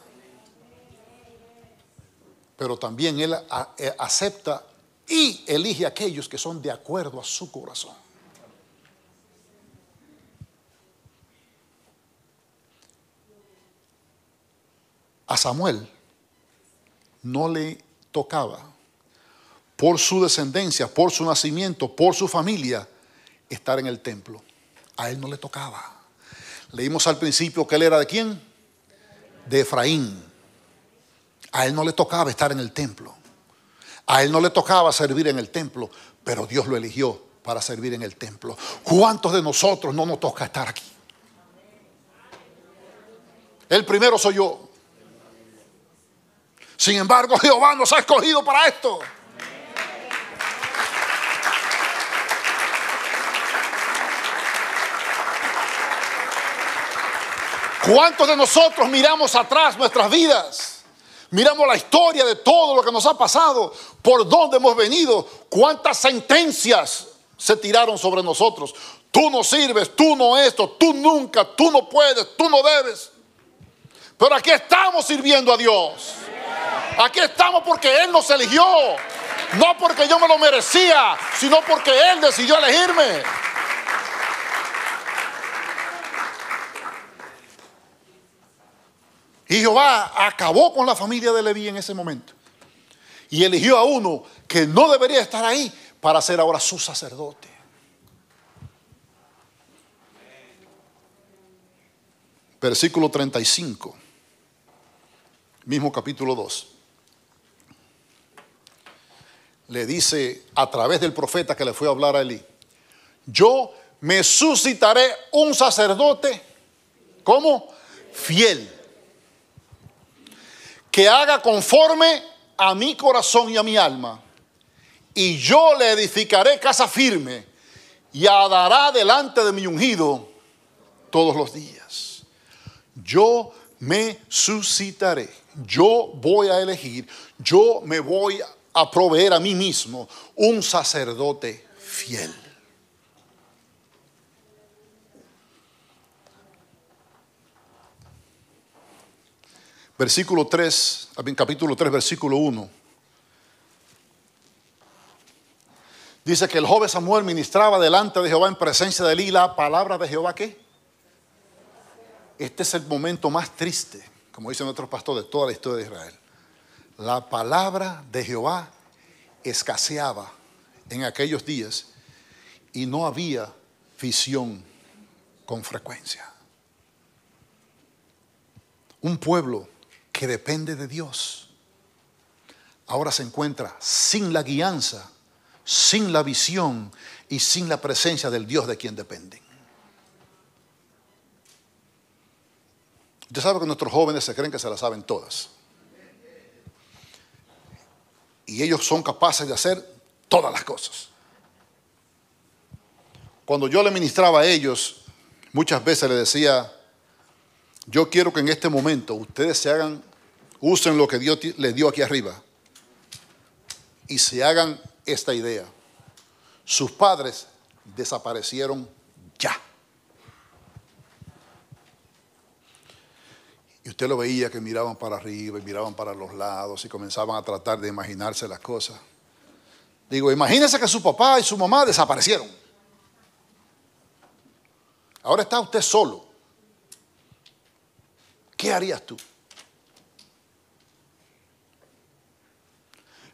Pero también Él eh, acepta y elige a aquellos que son de acuerdo a su corazón. A Samuel no le tocaba por su descendencia, por su nacimiento, por su familia, estar en el templo. A él no le tocaba. Leímos al principio que él era de quién? De Efraín. A él no le tocaba estar en el templo. A él no le tocaba servir en el templo, pero Dios lo eligió para servir en el templo. ¿Cuántos de nosotros no nos toca estar aquí? El primero soy yo. Sin embargo, Jehová nos ha escogido para esto. ¿Cuántos de nosotros miramos atrás nuestras vidas? Miramos la historia de todo lo que nos ha pasado, por dónde hemos venido, cuántas sentencias se tiraron sobre nosotros. Tú no sirves, tú no esto, tú nunca, tú no puedes, tú no debes. Pero aquí estamos sirviendo a Dios. Aquí estamos porque Él nos eligió. No porque yo me lo merecía, sino porque Él decidió elegirme. Y Jehová acabó con la familia de Leví en ese momento. Y eligió a uno que no debería estar ahí para ser ahora su sacerdote. Versículo 35, mismo capítulo 2. Le dice a través del profeta que le fue a hablar a Elí, yo me suscitaré un sacerdote, ¿cómo? Fiel que haga conforme a mi corazón y a mi alma. Y yo le edificaré casa firme y adará delante de mi ungido todos los días. Yo me suscitaré, yo voy a elegir, yo me voy a proveer a mí mismo un sacerdote fiel. versículo 3, capítulo 3, versículo 1. Dice que el joven Samuel ministraba delante de Jehová en presencia de él y la palabra de Jehová qué? Este es el momento más triste, como dicen otros pastores, de toda la historia de Israel. La palabra de Jehová escaseaba en aquellos días y no había visión con frecuencia. Un pueblo que depende de Dios, ahora se encuentra sin la guianza, sin la visión y sin la presencia del Dios de quien dependen. Usted sabe que nuestros jóvenes se creen que se la saben todas. Y ellos son capaces de hacer todas las cosas. Cuando yo le ministraba a ellos, muchas veces le decía, yo quiero que en este momento ustedes se hagan, usen lo que Dios les dio aquí arriba y se hagan esta idea. Sus padres desaparecieron ya. Y usted lo veía que miraban para arriba y miraban para los lados y comenzaban a tratar de imaginarse las cosas. Digo, imagínese que su papá y su mamá desaparecieron. Ahora está usted solo. ¿Qué harías tú?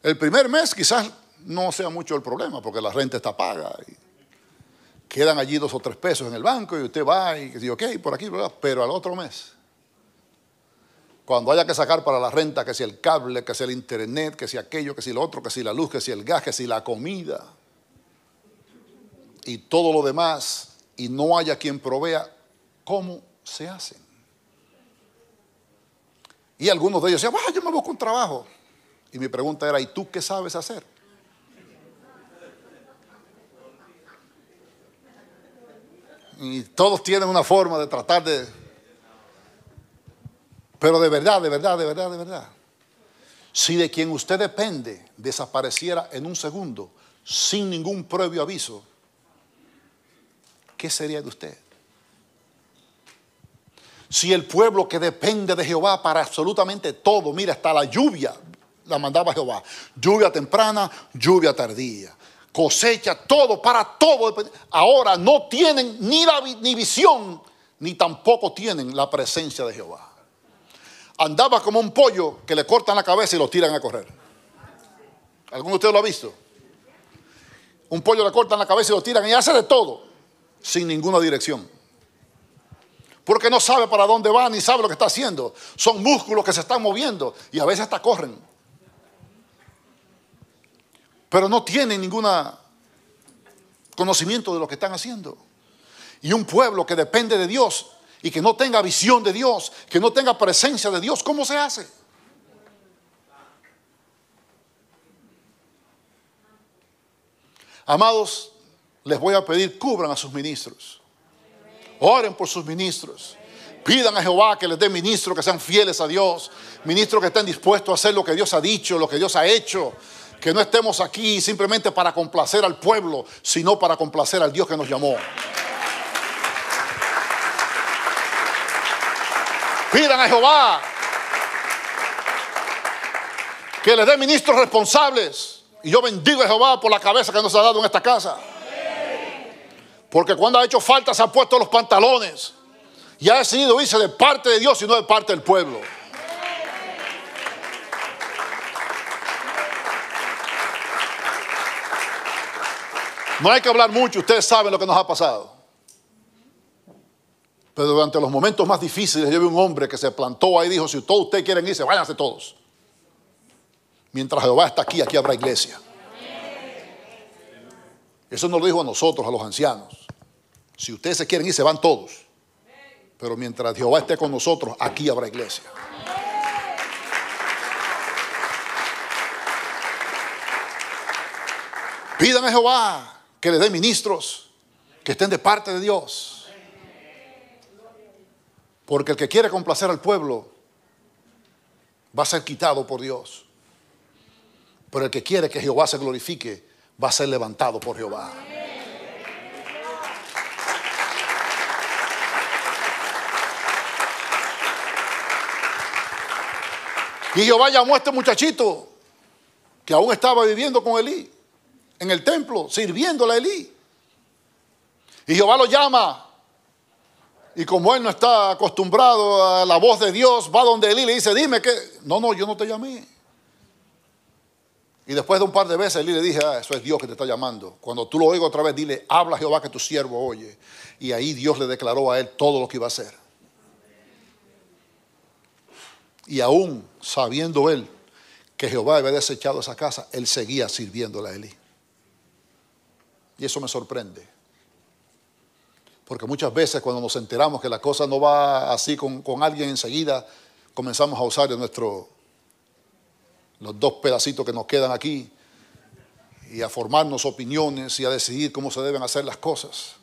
El primer mes quizás no sea mucho el problema porque la renta está paga. quedan allí dos o tres pesos en el banco y usted va y dice, ok, por aquí, ¿verdad? pero al otro mes, cuando haya que sacar para la renta, que si el cable, que si el internet, que si aquello, que si lo otro, que si la luz, que si el gas, que si la comida y todo lo demás, y no haya quien provea, ¿cómo se hacen? Y algunos de ellos decían, ah, yo me busco un trabajo. Y mi pregunta era, ¿y tú qué sabes hacer? Y todos tienen una forma de tratar de... Pero de verdad, de verdad, de verdad, de verdad. Si de quien usted depende desapareciera en un segundo, sin ningún previo aviso, ¿qué sería de usted? Si el pueblo que depende de Jehová para absolutamente todo, mira, hasta la lluvia la mandaba Jehová. Lluvia temprana, lluvia tardía. Cosecha, todo, para todo. Ahora no tienen ni, la, ni visión, ni tampoco tienen la presencia de Jehová. Andaba como un pollo que le cortan la cabeza y lo tiran a correr. ¿Alguno de ustedes lo ha visto? Un pollo le cortan la cabeza y lo tiran y hace de todo sin ninguna dirección porque no sabe para dónde va ni sabe lo que está haciendo. Son músculos que se están moviendo y a veces hasta corren. Pero no tienen ningún conocimiento de lo que están haciendo. Y un pueblo que depende de Dios y que no tenga visión de Dios, que no tenga presencia de Dios, ¿cómo se hace? Amados, les voy a pedir, cubran a sus ministros. Oren por sus ministros. Pidan a Jehová que les dé ministros que sean fieles a Dios, ministros que estén dispuestos a hacer lo que Dios ha dicho, lo que Dios ha hecho. Que no estemos aquí simplemente para complacer al pueblo, sino para complacer al Dios que nos llamó. Pidan a Jehová que les dé ministros responsables. Y yo bendigo a Jehová por la cabeza que nos ha dado en esta casa. Porque cuando ha hecho falta se ha puesto los pantalones. Y ha decidido irse de parte de Dios y no de parte del pueblo. No hay que hablar mucho, ustedes saben lo que nos ha pasado. Pero durante los momentos más difíciles yo vi un hombre que se plantó ahí y dijo, si todos ustedes quieren irse, váyanse todos. Mientras Jehová está aquí, aquí habrá iglesia. Eso nos lo dijo a nosotros, a los ancianos. Si ustedes se quieren ir, se van todos. Pero mientras Jehová esté con nosotros, aquí habrá iglesia. pídame a Jehová que le dé ministros que estén de parte de Dios. Porque el que quiere complacer al pueblo va a ser quitado por Dios. Pero el que quiere que Jehová se glorifique va a ser levantado por Jehová. Y Jehová llamó a este muchachito que aún estaba viviendo con Elí en el templo, sirviéndole a Elí. Y Jehová lo llama. Y como él no está acostumbrado a la voz de Dios, va donde Elí le dice, dime que... No, no, yo no te llamé. Y después de un par de veces Elí le dije, ah, eso es Dios que te está llamando. Cuando tú lo oigas otra vez, dile, habla Jehová que tu siervo oye. Y ahí Dios le declaró a él todo lo que iba a hacer. Y aún sabiendo él que Jehová había desechado esa casa, él seguía sirviéndola a él. Y eso me sorprende. Porque muchas veces cuando nos enteramos que la cosa no va así con, alguien enseguida, comenzamos a usar nuestro, los dos pedacitos que nos quedan aquí y a formarnos opiniones y a decidir cómo se deben hacer las cosas.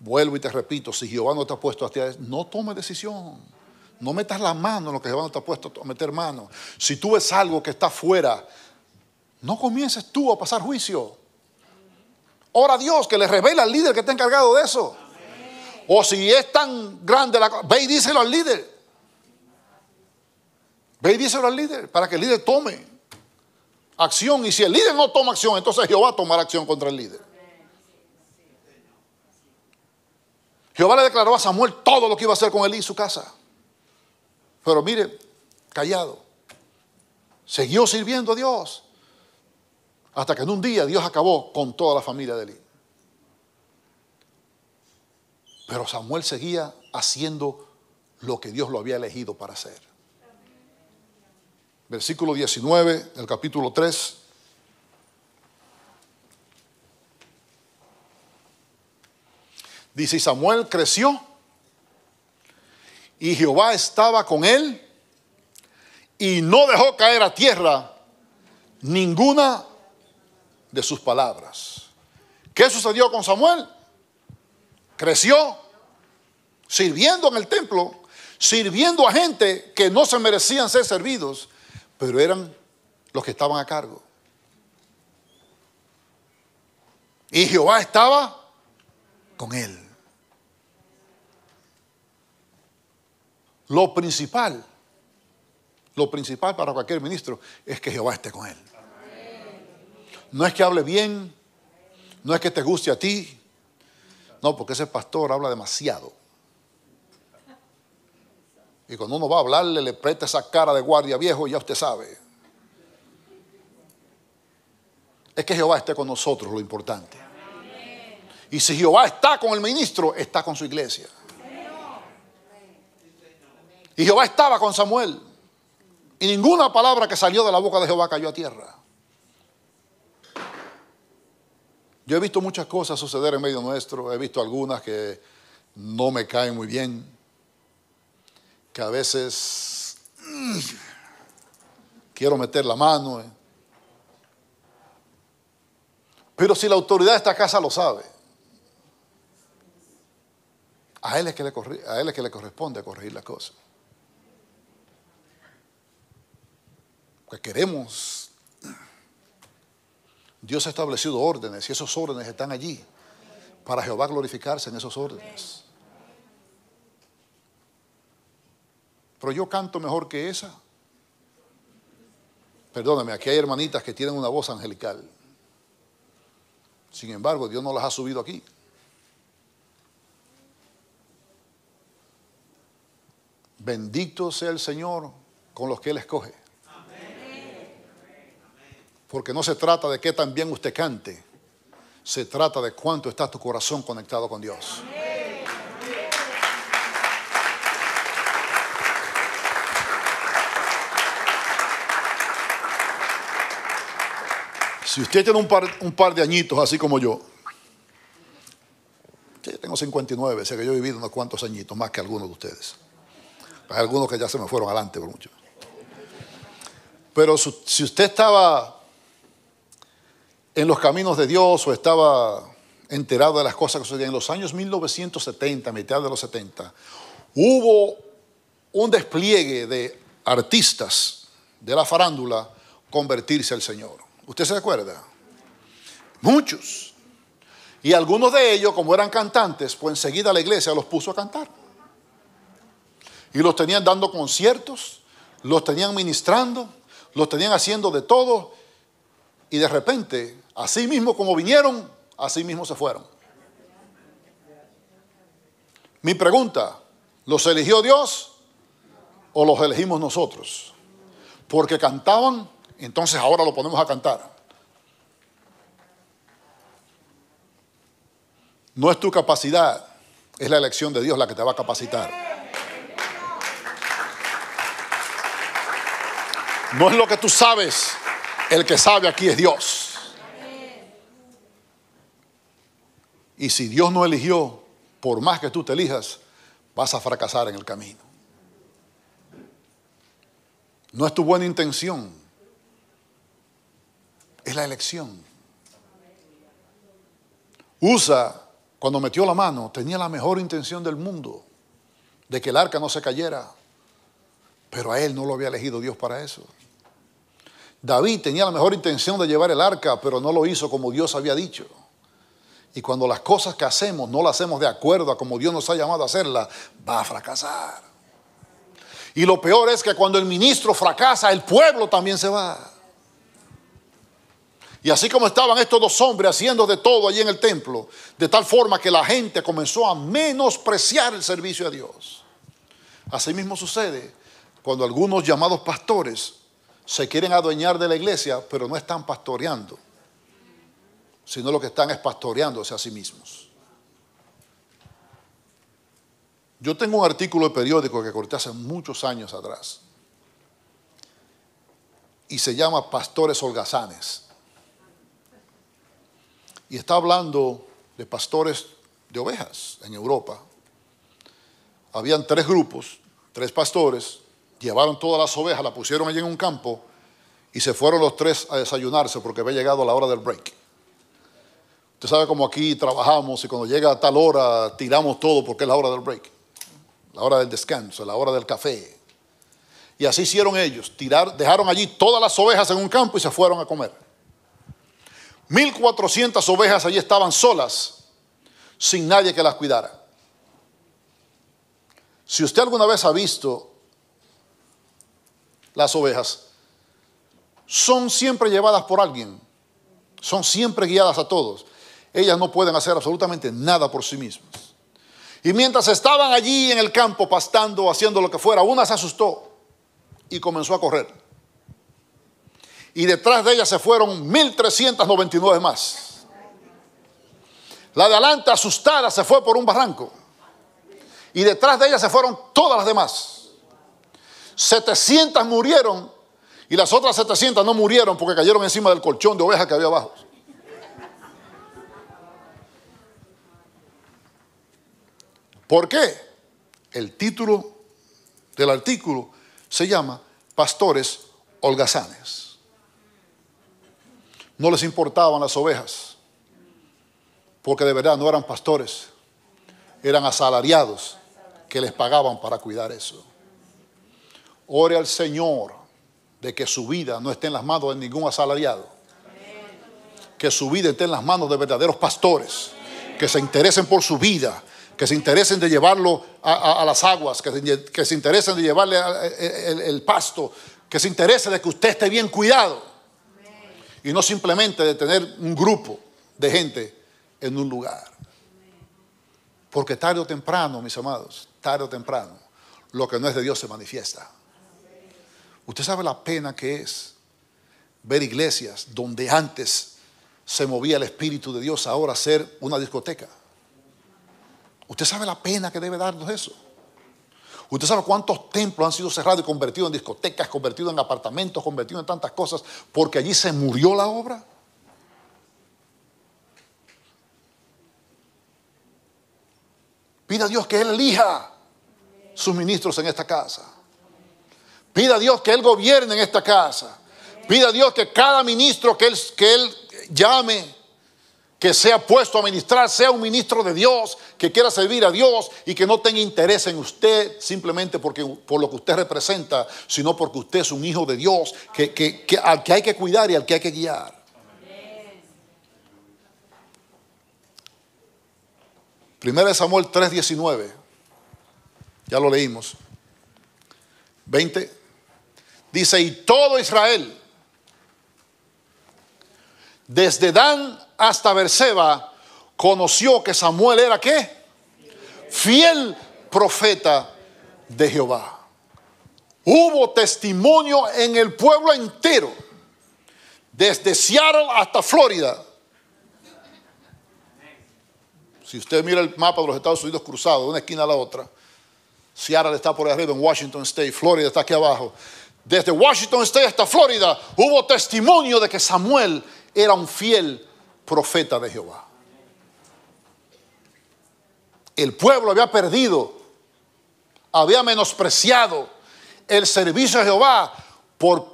Vuelvo y te repito, si Jehová no te ha puesto a ti, no tome decisión. No metas la mano en lo que Jehová no te ha puesto a meter mano. Si tú ves algo que está fuera, no comiences tú a pasar juicio. Ora a Dios que le revela al líder que está encargado de eso. O si es tan grande la cosa, ve y díselo al líder. Ve y díselo al líder para que el líder tome acción. Y si el líder no toma acción, entonces Jehová tomará acción contra el líder. Jehová le declaró a Samuel todo lo que iba a hacer con él y su casa. Pero mire, callado. Siguió sirviendo a Dios. Hasta que en un día Dios acabó con toda la familia de Eli. Pero Samuel seguía haciendo lo que Dios lo había elegido para hacer. Versículo 19 el capítulo 3. Dice, y Samuel creció y Jehová estaba con él y no dejó caer a tierra ninguna de sus palabras. ¿Qué sucedió con Samuel? Creció sirviendo en el templo, sirviendo a gente que no se merecían ser servidos, pero eran los que estaban a cargo. Y Jehová estaba con él. Lo principal, lo principal para cualquier ministro es que Jehová esté con él. No es que hable bien, no es que te guste a ti, no, porque ese pastor habla demasiado. Y cuando uno va a hablarle, le presta esa cara de guardia viejo y ya usted sabe. Es que Jehová esté con nosotros, lo importante. Y si Jehová está con el ministro, está con su iglesia. Y Jehová estaba con Samuel. Y ninguna palabra que salió de la boca de Jehová cayó a tierra. Yo he visto muchas cosas suceder en medio nuestro. He visto algunas que no me caen muy bien. Que a veces mm, quiero meter la mano. Eh. Pero si la autoridad de esta casa lo sabe, a él, es a él es que le corresponde corregir las cosas. que queremos. Dios ha establecido órdenes y esos órdenes están allí para Jehová glorificarse en esos órdenes. Pero yo canto mejor que esa. Perdóname, aquí hay hermanitas que tienen una voz angelical. Sin embargo, Dios no las ha subido aquí. Bendito sea el Señor con los que Él escoge. Porque no se trata de qué tan bien usted cante, se trata de cuánto está tu corazón conectado con Dios. Si usted tiene un par, de añitos, así como yo, yo tengo 59, sé que yo he vivido unos cuantos añitos, más que algunos de ustedes. Hay algunos que ya se me fueron adelante por mucho. Pero si usted estaba en los caminos de Dios o estaba enterado de las cosas que sucedían en los años 1970, mitad de los 70, hubo un despliegue de artistas de la farándula convertirse al Señor. ¿Usted se acuerda? Muchos. Y algunos de ellos, como eran cantantes, pues enseguida la iglesia los puso a cantar. Y los tenían dando conciertos, los tenían ministrando, los tenían haciendo de todo y de repente, así mismo como vinieron, así mismo se fueron. Mi pregunta, ¿los eligió Dios o los elegimos nosotros? Porque cantaban, entonces ahora lo ponemos a cantar. No es tu capacidad, es la elección de Dios la que te va a capacitar. No es lo que tú sabes, el que sabe aquí es Dios. Y si Dios no eligió, por más que tú te elijas, vas a fracasar en el camino. No es tu buena intención, es la elección. Usa, cuando metió la mano, tenía la mejor intención del mundo, de que el arca no se cayera, pero a él no lo había elegido Dios para eso. David tenía la mejor intención de llevar el arca, pero no lo hizo como Dios había dicho. Y cuando las cosas que hacemos no las hacemos de acuerdo a como Dios nos ha llamado a hacerlas, va a fracasar. Y lo peor es que cuando el ministro fracasa, el pueblo también se va. Y así como estaban estos dos hombres haciendo de todo allí en el templo, de tal forma que la gente comenzó a menospreciar el servicio a Dios. Así mismo sucede cuando algunos llamados pastores se quieren adueñar de la iglesia, pero no están pastoreando, sino lo que están es pastoreándose a sí mismos. Yo tengo un artículo de periódico que corté hace muchos años atrás y se llama Pastores Holgazanes. Y está hablando de pastores de ovejas en Europa. Habían tres grupos, tres pastores, llevaron todas las ovejas, las pusieron allí en un campo y se fueron los tres a desayunarse porque había llegado la hora del break. Usted sabe cómo aquí trabajamos y cuando llega tal hora tiramos todo porque es la hora del break, la hora del descanso, la hora del café. Y así hicieron ellos, tirar, dejaron allí todas las ovejas en un campo y se fueron a comer. 1400 ovejas allí estaban solas, sin nadie que las cuidara. Si usted alguna vez ha visto las ovejas, son siempre llevadas por alguien, son siempre guiadas a todos. Ellas no pueden hacer absolutamente nada por sí mismas. Y mientras estaban allí en el campo pastando, haciendo lo que fuera, una se asustó y comenzó a correr. Y detrás de ella se fueron 1.399 más. La de adelante asustada se fue por un barranco. Y detrás de ella se fueron todas las demás. 700 murieron y las otras 700 no murieron porque cayeron encima del colchón de ovejas que había abajo. ¿Por qué? El título del artículo se llama Pastores Holgazanes. No les importaban las ovejas, porque de verdad no eran pastores, eran asalariados que les pagaban para cuidar eso. Ore al Señor de que su vida no esté en las manos de ningún asalariado. Que su vida esté en las manos de verdaderos pastores. Que se interesen por su vida. Que se interesen de llevarlo a, las aguas. Que se, interesen de llevarle eh, eh, el, el, pasto. Que se interese de que usted esté bien cuidado. Y no simplemente de tener un grupo de gente en un lugar. Porque tarde o temprano, mis amados, tarde o temprano, lo que no es de Dios se manifiesta. Usted sabe la pena que es ver iglesias donde antes se movía el Espíritu de Dios, ahora ser una discoteca. Usted sabe la pena que debe darnos eso. Usted sabe cuántos templos han sido cerrados y convertidos en discotecas, convertidos en apartamentos, convertidos en tantas cosas, porque allí se murió la obra. Pida a Dios que Él elija sus ministros en esta casa. Pida a Dios que Él gobierne en esta casa. Pida a Dios que cada ministro que Él, que él llame, que sea puesto a ministrar, sea un ministro de Dios, que quiera servir a Dios y que no tenga interés en usted simplemente porque, por lo que usted representa, sino porque usted es un hijo de Dios que, que, al que hay que cuidar y al que hay que guiar. Primera de Samuel 3:19. Ya lo leímos. 20. Dice, y todo Israel, desde Dan hasta Berseba, conoció que Samuel era qué? Fiel profeta de Jehová. Hubo testimonio en el pueblo entero, desde Seattle hasta Florida. Si usted mira el mapa de los Estados Unidos cruzado, de una esquina a la otra, Seattle está por arriba en Washington State, Florida está aquí abajo, desde Washington State hasta Florida, hubo testimonio de que Samuel era un fiel profeta de Jehová. El pueblo había perdido, había menospreciado el servicio de Jehová por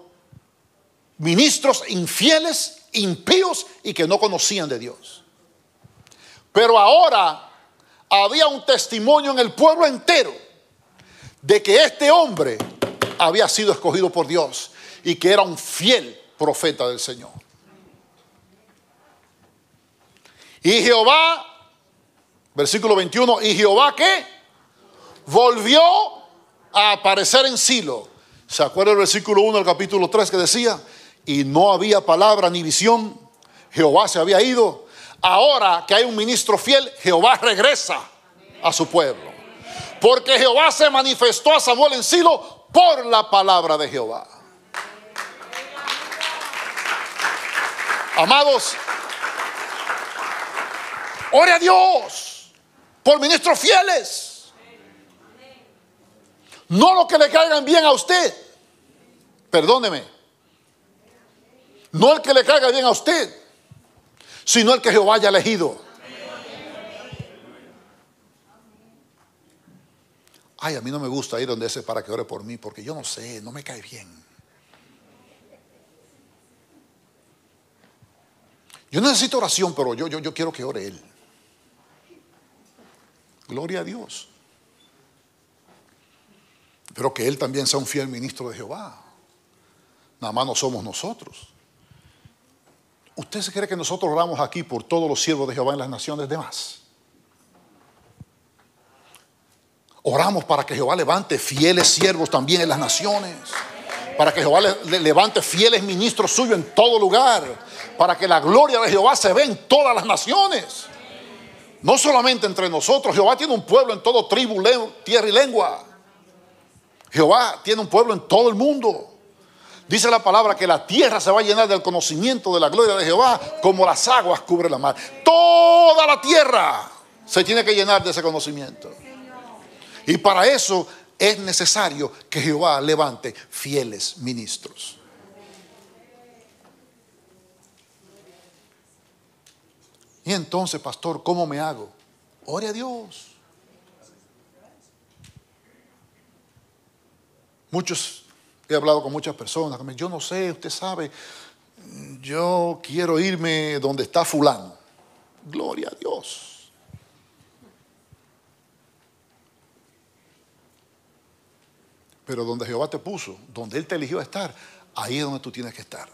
ministros infieles, impíos y que no conocían de Dios. Pero ahora había un testimonio en el pueblo entero de que este hombre había sido escogido por Dios y que era un fiel profeta del Señor. Y Jehová, versículo 21, y Jehová que volvió a aparecer en Silo. ¿Se acuerda el versículo 1 del capítulo 3 que decía? Y no había palabra ni visión, Jehová se había ido. Ahora que hay un ministro fiel, Jehová regresa a su pueblo. Porque Jehová se manifestó a Samuel en Silo por la palabra de Jehová. Amados, ore a Dios por ministros fieles. No lo que le caigan bien a usted. Perdóneme. No el que le caiga bien a usted, sino el que Jehová haya elegido. ay, a mí no me gusta ir donde ese para que ore por mí, porque yo no sé, no me cae bien. Yo necesito oración, pero yo, yo, yo quiero que ore él. Gloria a Dios. Pero que él también sea un fiel ministro de Jehová. Nada más no somos nosotros. ¿Usted se cree que nosotros oramos aquí por todos los siervos de Jehová en las naciones de más? Oramos para que Jehová levante fieles siervos también en las naciones. Para que Jehová levante fieles ministros suyos en todo lugar. Para que la gloria de Jehová se ve en todas las naciones. No solamente entre nosotros. Jehová tiene un pueblo en todo tribu, tierra y lengua. Jehová tiene un pueblo en todo el mundo. Dice la palabra que la tierra se va a llenar del conocimiento de la gloria de Jehová como las aguas cubren la mar. Toda la tierra se tiene que llenar de ese conocimiento. Y para eso es necesario que Jehová levante fieles ministros. Y entonces, pastor, ¿cómo me hago? Ore a Dios. Muchos, he hablado con muchas personas, yo no sé, usted sabe, yo quiero irme donde está fulano. Gloria a Dios. Pero donde Jehová te puso, donde Él te eligió estar, ahí es donde tú tienes que estar.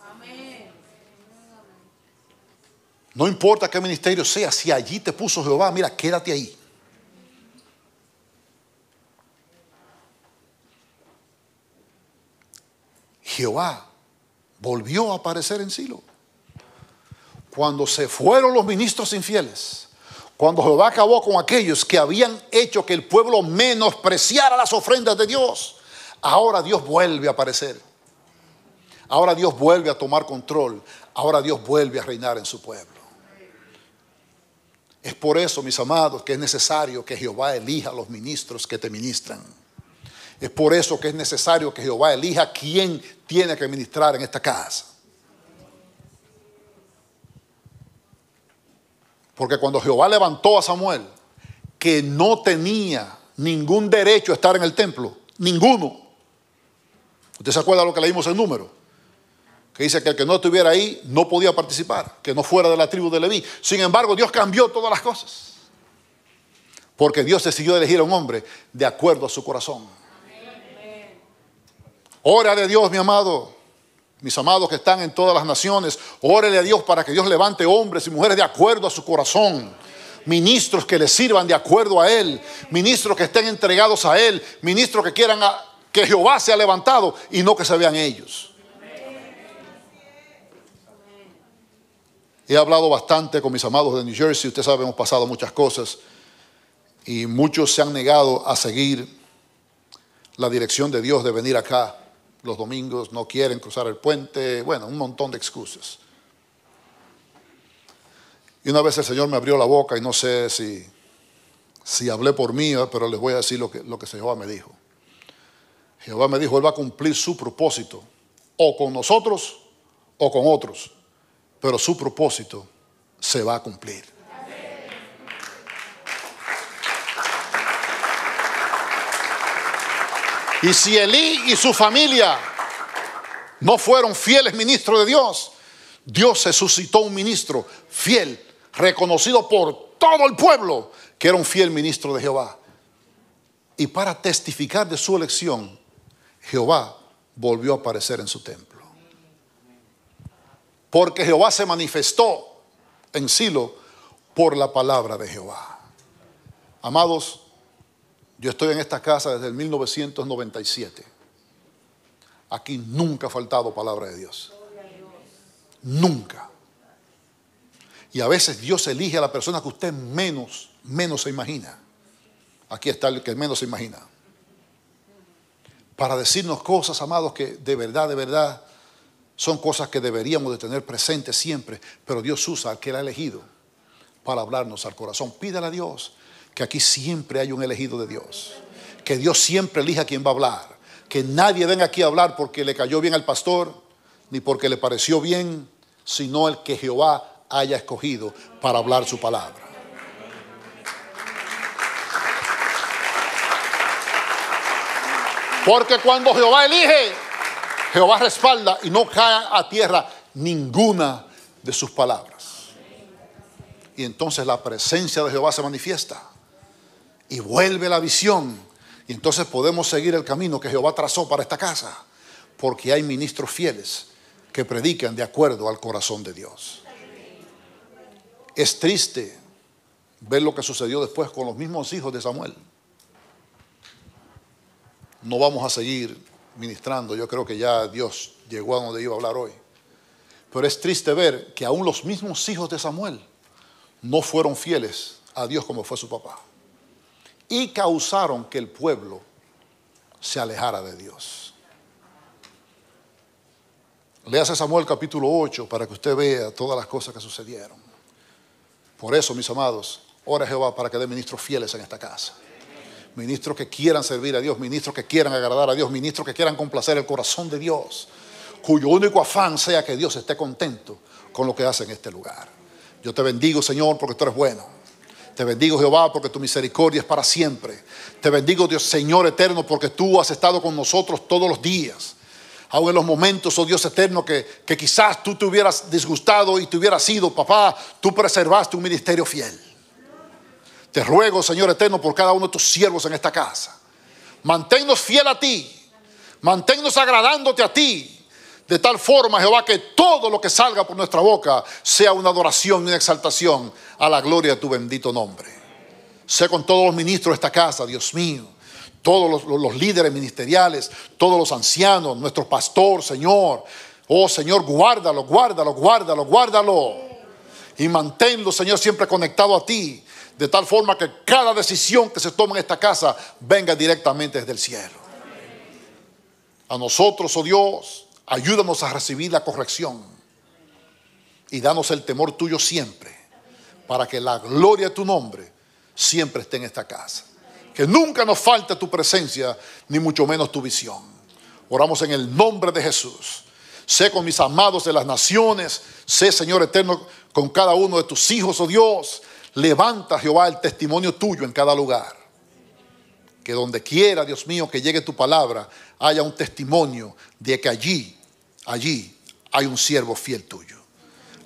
No importa qué ministerio sea, si allí te puso Jehová, mira, quédate ahí. Jehová volvió a aparecer en Silo. Cuando se fueron los ministros infieles, cuando Jehová acabó con aquellos que habían hecho que el pueblo menospreciara las ofrendas de Dios, Ahora Dios vuelve a aparecer. Ahora Dios vuelve a tomar control. Ahora Dios vuelve a reinar en su pueblo. Es por eso, mis amados, que es necesario que Jehová elija a los ministros que te ministran. Es por eso que es necesario que Jehová elija quién tiene que ministrar en esta casa. Porque cuando Jehová levantó a Samuel, que no tenía ningún derecho a estar en el templo, ninguno, Usted se acuerda lo que leímos en número, que dice que el que no estuviera ahí no podía participar, que no fuera de la tribu de Leví. Sin embargo, Dios cambió todas las cosas, porque Dios decidió elegir a un hombre de acuerdo a su corazón. Órale a Dios, mi amado mis amados que están en todas las naciones, Órale a Dios para que Dios levante hombres y mujeres de acuerdo a su corazón. Ministros que le sirvan de acuerdo a Él, ministros que estén entregados a Él, ministros que quieran que Jehová se ha levantado y no que se vean ellos. He hablado bastante con mis amados de New Jersey, usted sabe, hemos pasado muchas cosas y muchos se han negado a seguir la dirección de Dios de venir acá los domingos, no quieren cruzar el puente, bueno, un montón de excusas. Y una vez el Señor me abrió la boca y no sé si, si hablé por mí, pero les voy a decir lo que, lo que Jehová me dijo. Jehová me dijo, Él va a cumplir su propósito, o con nosotros o con otros, pero su propósito se va a cumplir. Y si Elí y su familia no fueron fieles ministros de Dios, Dios se suscitó un ministro fiel, reconocido por todo el pueblo, que era un fiel ministro de Jehová. Y para testificar de su elección, Jehová volvió a aparecer en su templo. Porque Jehová se manifestó en Silo por la palabra de Jehová. Amados, yo estoy en esta casa desde el 1997. Aquí nunca ha faltado palabra de Dios. Nunca. Y a veces Dios elige a la persona que usted menos, menos se imagina. Aquí está el que menos se imagina para decirnos cosas, amados, que de verdad, de verdad son cosas que deberíamos de tener presentes siempre, pero Dios usa al que Él ha elegido para hablarnos al corazón. Pídale a Dios que aquí siempre hay un elegido de Dios, que Dios siempre elija a quien va a hablar, que nadie venga aquí a hablar porque le cayó bien al pastor, ni porque le pareció bien, sino el que Jehová haya escogido para hablar su palabra. Porque cuando Jehová elige, Jehová respalda y no cae a tierra ninguna de sus palabras. Y entonces la presencia de Jehová se manifiesta y vuelve la visión. Y entonces podemos seguir el camino que Jehová trazó para esta casa, porque hay ministros fieles que predican de acuerdo al corazón de Dios. Es triste ver lo que sucedió después con los mismos hijos de Samuel no vamos a seguir ministrando. Yo creo que ya Dios llegó a donde iba a hablar hoy. Pero es triste ver que aún los mismos hijos de Samuel no fueron fieles a Dios como fue su papá. Y causaron que el pueblo se alejara de Dios. Léase Samuel capítulo 8 para que usted vea todas las cosas que sucedieron. Por eso, mis amados, ora Jehová para que dé ministros fieles en esta casa ministros que quieran servir a Dios, ministros que quieran agradar a Dios, ministros que quieran complacer el corazón de Dios, cuyo único afán sea que Dios esté contento con lo que hace en este lugar. Yo te bendigo, Señor, porque tú eres bueno. Te bendigo, Jehová, porque tu misericordia es para siempre. Te bendigo, Dios, Señor eterno, porque tú has estado con nosotros todos los días. Aún en los momentos, oh Dios eterno, que, que quizás tú te hubieras disgustado y te hubieras ido, papá, tú preservaste un ministerio fiel. Te ruego, Señor eterno, por cada uno de tus siervos en esta casa. Manténnos fiel a ti. Manténnos agradándote a ti. De tal forma, Jehová, que todo lo que salga por nuestra boca sea una adoración y una exaltación a la gloria de tu bendito nombre. Sé con todos los ministros de esta casa, Dios mío, todos los, los líderes ministeriales, todos los ancianos, nuestro pastor, Señor. Oh Señor, guárdalo, guárdalo, guárdalo, guárdalo. Y manténlo, Señor, siempre conectado a ti de tal forma que cada decisión que se toma en esta casa venga directamente desde el cielo. A nosotros, oh Dios, ayúdanos a recibir la corrección y danos el temor tuyo siempre, para que la gloria de tu nombre siempre esté en esta casa. Que nunca nos falte tu presencia, ni mucho menos tu visión. Oramos en el nombre de Jesús. Sé con mis amados de las naciones, sé Señor eterno con cada uno de tus hijos, oh Dios. Levanta, Jehová, el testimonio tuyo en cada lugar. Que donde quiera, Dios mío, que llegue tu palabra, haya un testimonio de que allí, allí hay un siervo fiel tuyo.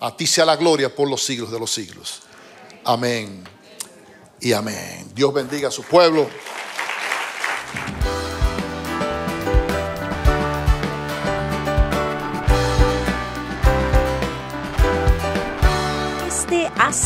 A ti sea la gloria por los siglos de los siglos. Amén y amén. Dios bendiga a su pueblo.